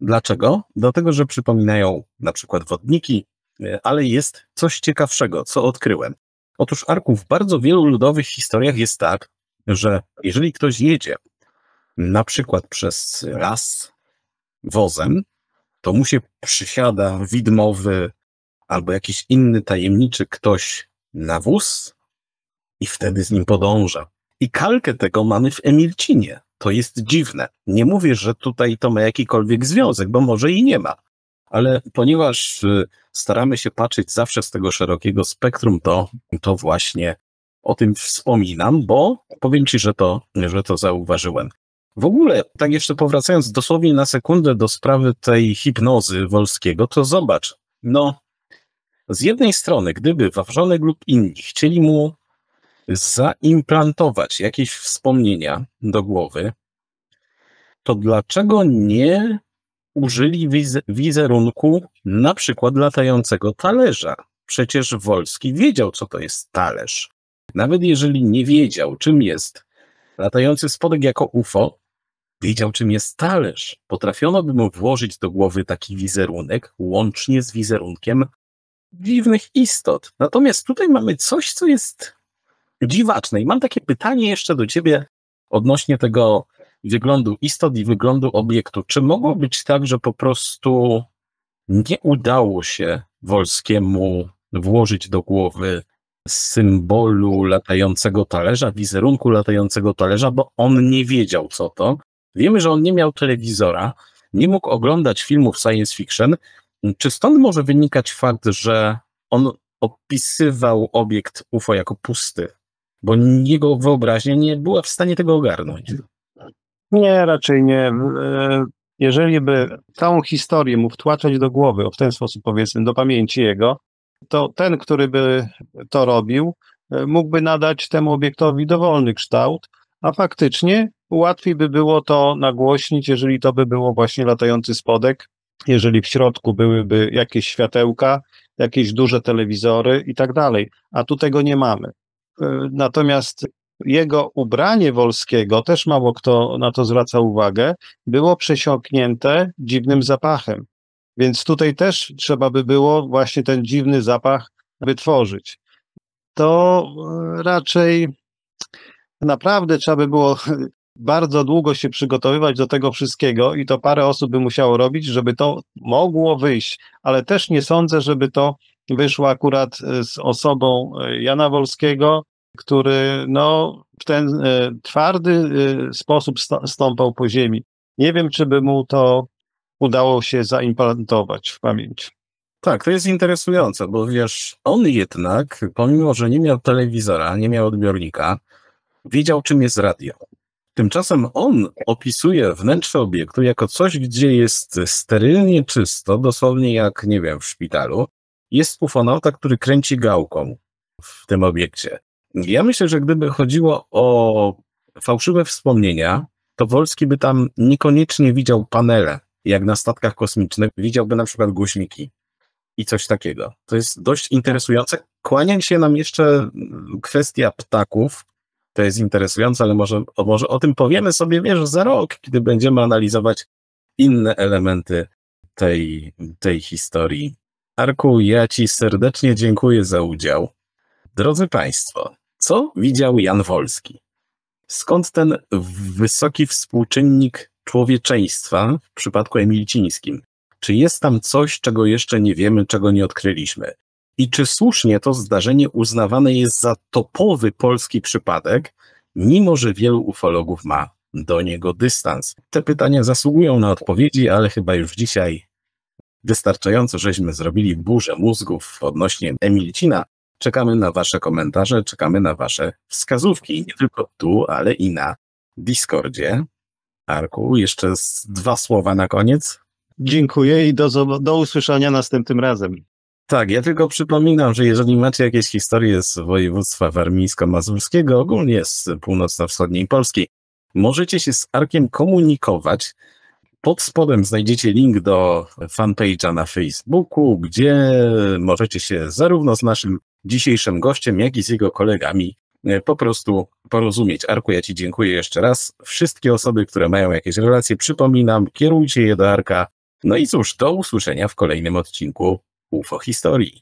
Dlaczego? Dlatego, że przypominają na przykład wodniki, e, ale jest coś ciekawszego, co odkryłem. Otóż, Arku, w bardzo wielu ludowych historiach jest tak, że jeżeli ktoś jedzie na przykład przez las, wozem, to mu się przysiada widmowy albo jakiś inny tajemniczy ktoś na wóz i wtedy z nim podąża. I kalkę tego mamy w Emilcinie. To jest dziwne. Nie mówię, że tutaj to ma jakikolwiek związek, bo może i nie ma. Ale ponieważ y, staramy się patrzeć zawsze z tego szerokiego spektrum, to, to właśnie o tym wspominam, bo powiem Ci, że to, że to zauważyłem. W ogóle, tak jeszcze powracając dosłownie na sekundę do sprawy tej hipnozy Wolskiego, to zobacz, no z jednej strony, gdyby Wawrzonek lub inni chcieli mu zaimplantować jakieś wspomnienia do głowy, to dlaczego nie użyli wiz wizerunku na przykład latającego talerza? Przecież Wolski wiedział, co to jest talerz. Nawet jeżeli nie wiedział, czym jest latający spodek jako UFO, wiedział, czym jest talerz. Potrafiono by mu włożyć do głowy taki wizerunek, łącznie z wizerunkiem dziwnych istot. Natomiast tutaj mamy coś, co jest dziwaczne. I mam takie pytanie jeszcze do ciebie odnośnie tego wyglądu istot i wyglądu obiektu. Czy mogło być tak, że po prostu nie udało się Wolskiemu włożyć do głowy symbolu latającego talerza, wizerunku latającego talerza, bo on nie wiedział co to. Wiemy, że on nie miał telewizora, nie mógł oglądać filmów science fiction. Czy stąd może wynikać fakt, że on opisywał obiekt UFO jako pusty, bo jego wyobraźnia nie była w stanie tego ogarnąć? Nie, raczej nie. E, jeżeli by całą historię mu wtłaczać do głowy, w ten sposób powiedzmy, do pamięci jego, to ten, który by to robił, e, mógłby nadać temu obiektowi dowolny kształt, a faktycznie łatwiej by było to nagłośnić, jeżeli to by było właśnie latający spodek, jeżeli w środku byłyby jakieś światełka, jakieś duże telewizory i tak dalej. A tu tego nie mamy. E, natomiast jego ubranie Wolskiego, też mało kto na to zwraca uwagę, było przesiąknięte dziwnym zapachem. Więc tutaj też trzeba by było właśnie ten dziwny zapach wytworzyć. To e, raczej naprawdę trzeba by było *laughs* bardzo długo się przygotowywać do tego wszystkiego i to parę osób by musiało robić, żeby to mogło wyjść, ale też nie sądzę, żeby to wyszło akurat e, z osobą e, Jana Wolskiego, który no, w ten e, twardy sposób stąpał po ziemi. Nie wiem, czy by mu to udało się zaimplantować w pamięci. Tak, to jest interesujące, bo wiesz, on jednak, pomimo, że nie miał telewizora, nie miał odbiornika, wiedział, czym jest radio. Tymczasem on opisuje wnętrze obiektu jako coś, gdzie jest sterylnie czysto, dosłownie jak, nie wiem, w szpitalu. Jest ufonauta, który kręci gałką w tym obiekcie. Ja myślę, że gdyby chodziło o fałszywe wspomnienia, to Wolski by tam niekoniecznie widział panele, jak na statkach kosmicznych, widziałby na przykład głośniki i coś takiego. To jest dość interesujące. Kłania się nam jeszcze kwestia ptaków, to jest interesujące, ale może, o, może o tym powiemy sobie, wiesz, za rok, kiedy będziemy analizować inne elementy tej, tej historii. Arku, ja Ci serdecznie dziękuję za udział. Drodzy Państwo, co widział Jan Wolski? Skąd ten wysoki współczynnik człowieczeństwa w przypadku emilcińskim? Czy jest tam coś, czego jeszcze nie wiemy, czego nie odkryliśmy? I czy słusznie to zdarzenie uznawane jest za topowy polski przypadek, mimo że wielu ufologów ma do niego dystans? Te pytania zasługują na odpowiedzi, ale chyba już dzisiaj wystarczająco żeśmy zrobili burzę mózgów odnośnie Emilcina. Czekamy na Wasze komentarze, czekamy na Wasze wskazówki, nie tylko tu, ale i na Discordzie. Arku, jeszcze dwa słowa na koniec. Dziękuję i do, do usłyszenia następnym razem. Tak, ja tylko przypominam, że jeżeli macie jakieś historie z województwa warmińsko-mazurskiego, ogólnie z północno-wschodniej Polski, możecie się z Arkiem komunikować. Pod spodem znajdziecie link do fanpage'a na Facebooku, gdzie możecie się zarówno z naszym dzisiejszym gościem, jak i z jego kolegami e, po prostu porozumieć. Arku, ja Ci dziękuję jeszcze raz. Wszystkie osoby, które mają jakieś relacje, przypominam, kierujcie je do Arka. No i cóż, do usłyszenia w kolejnym odcinku ufohistorii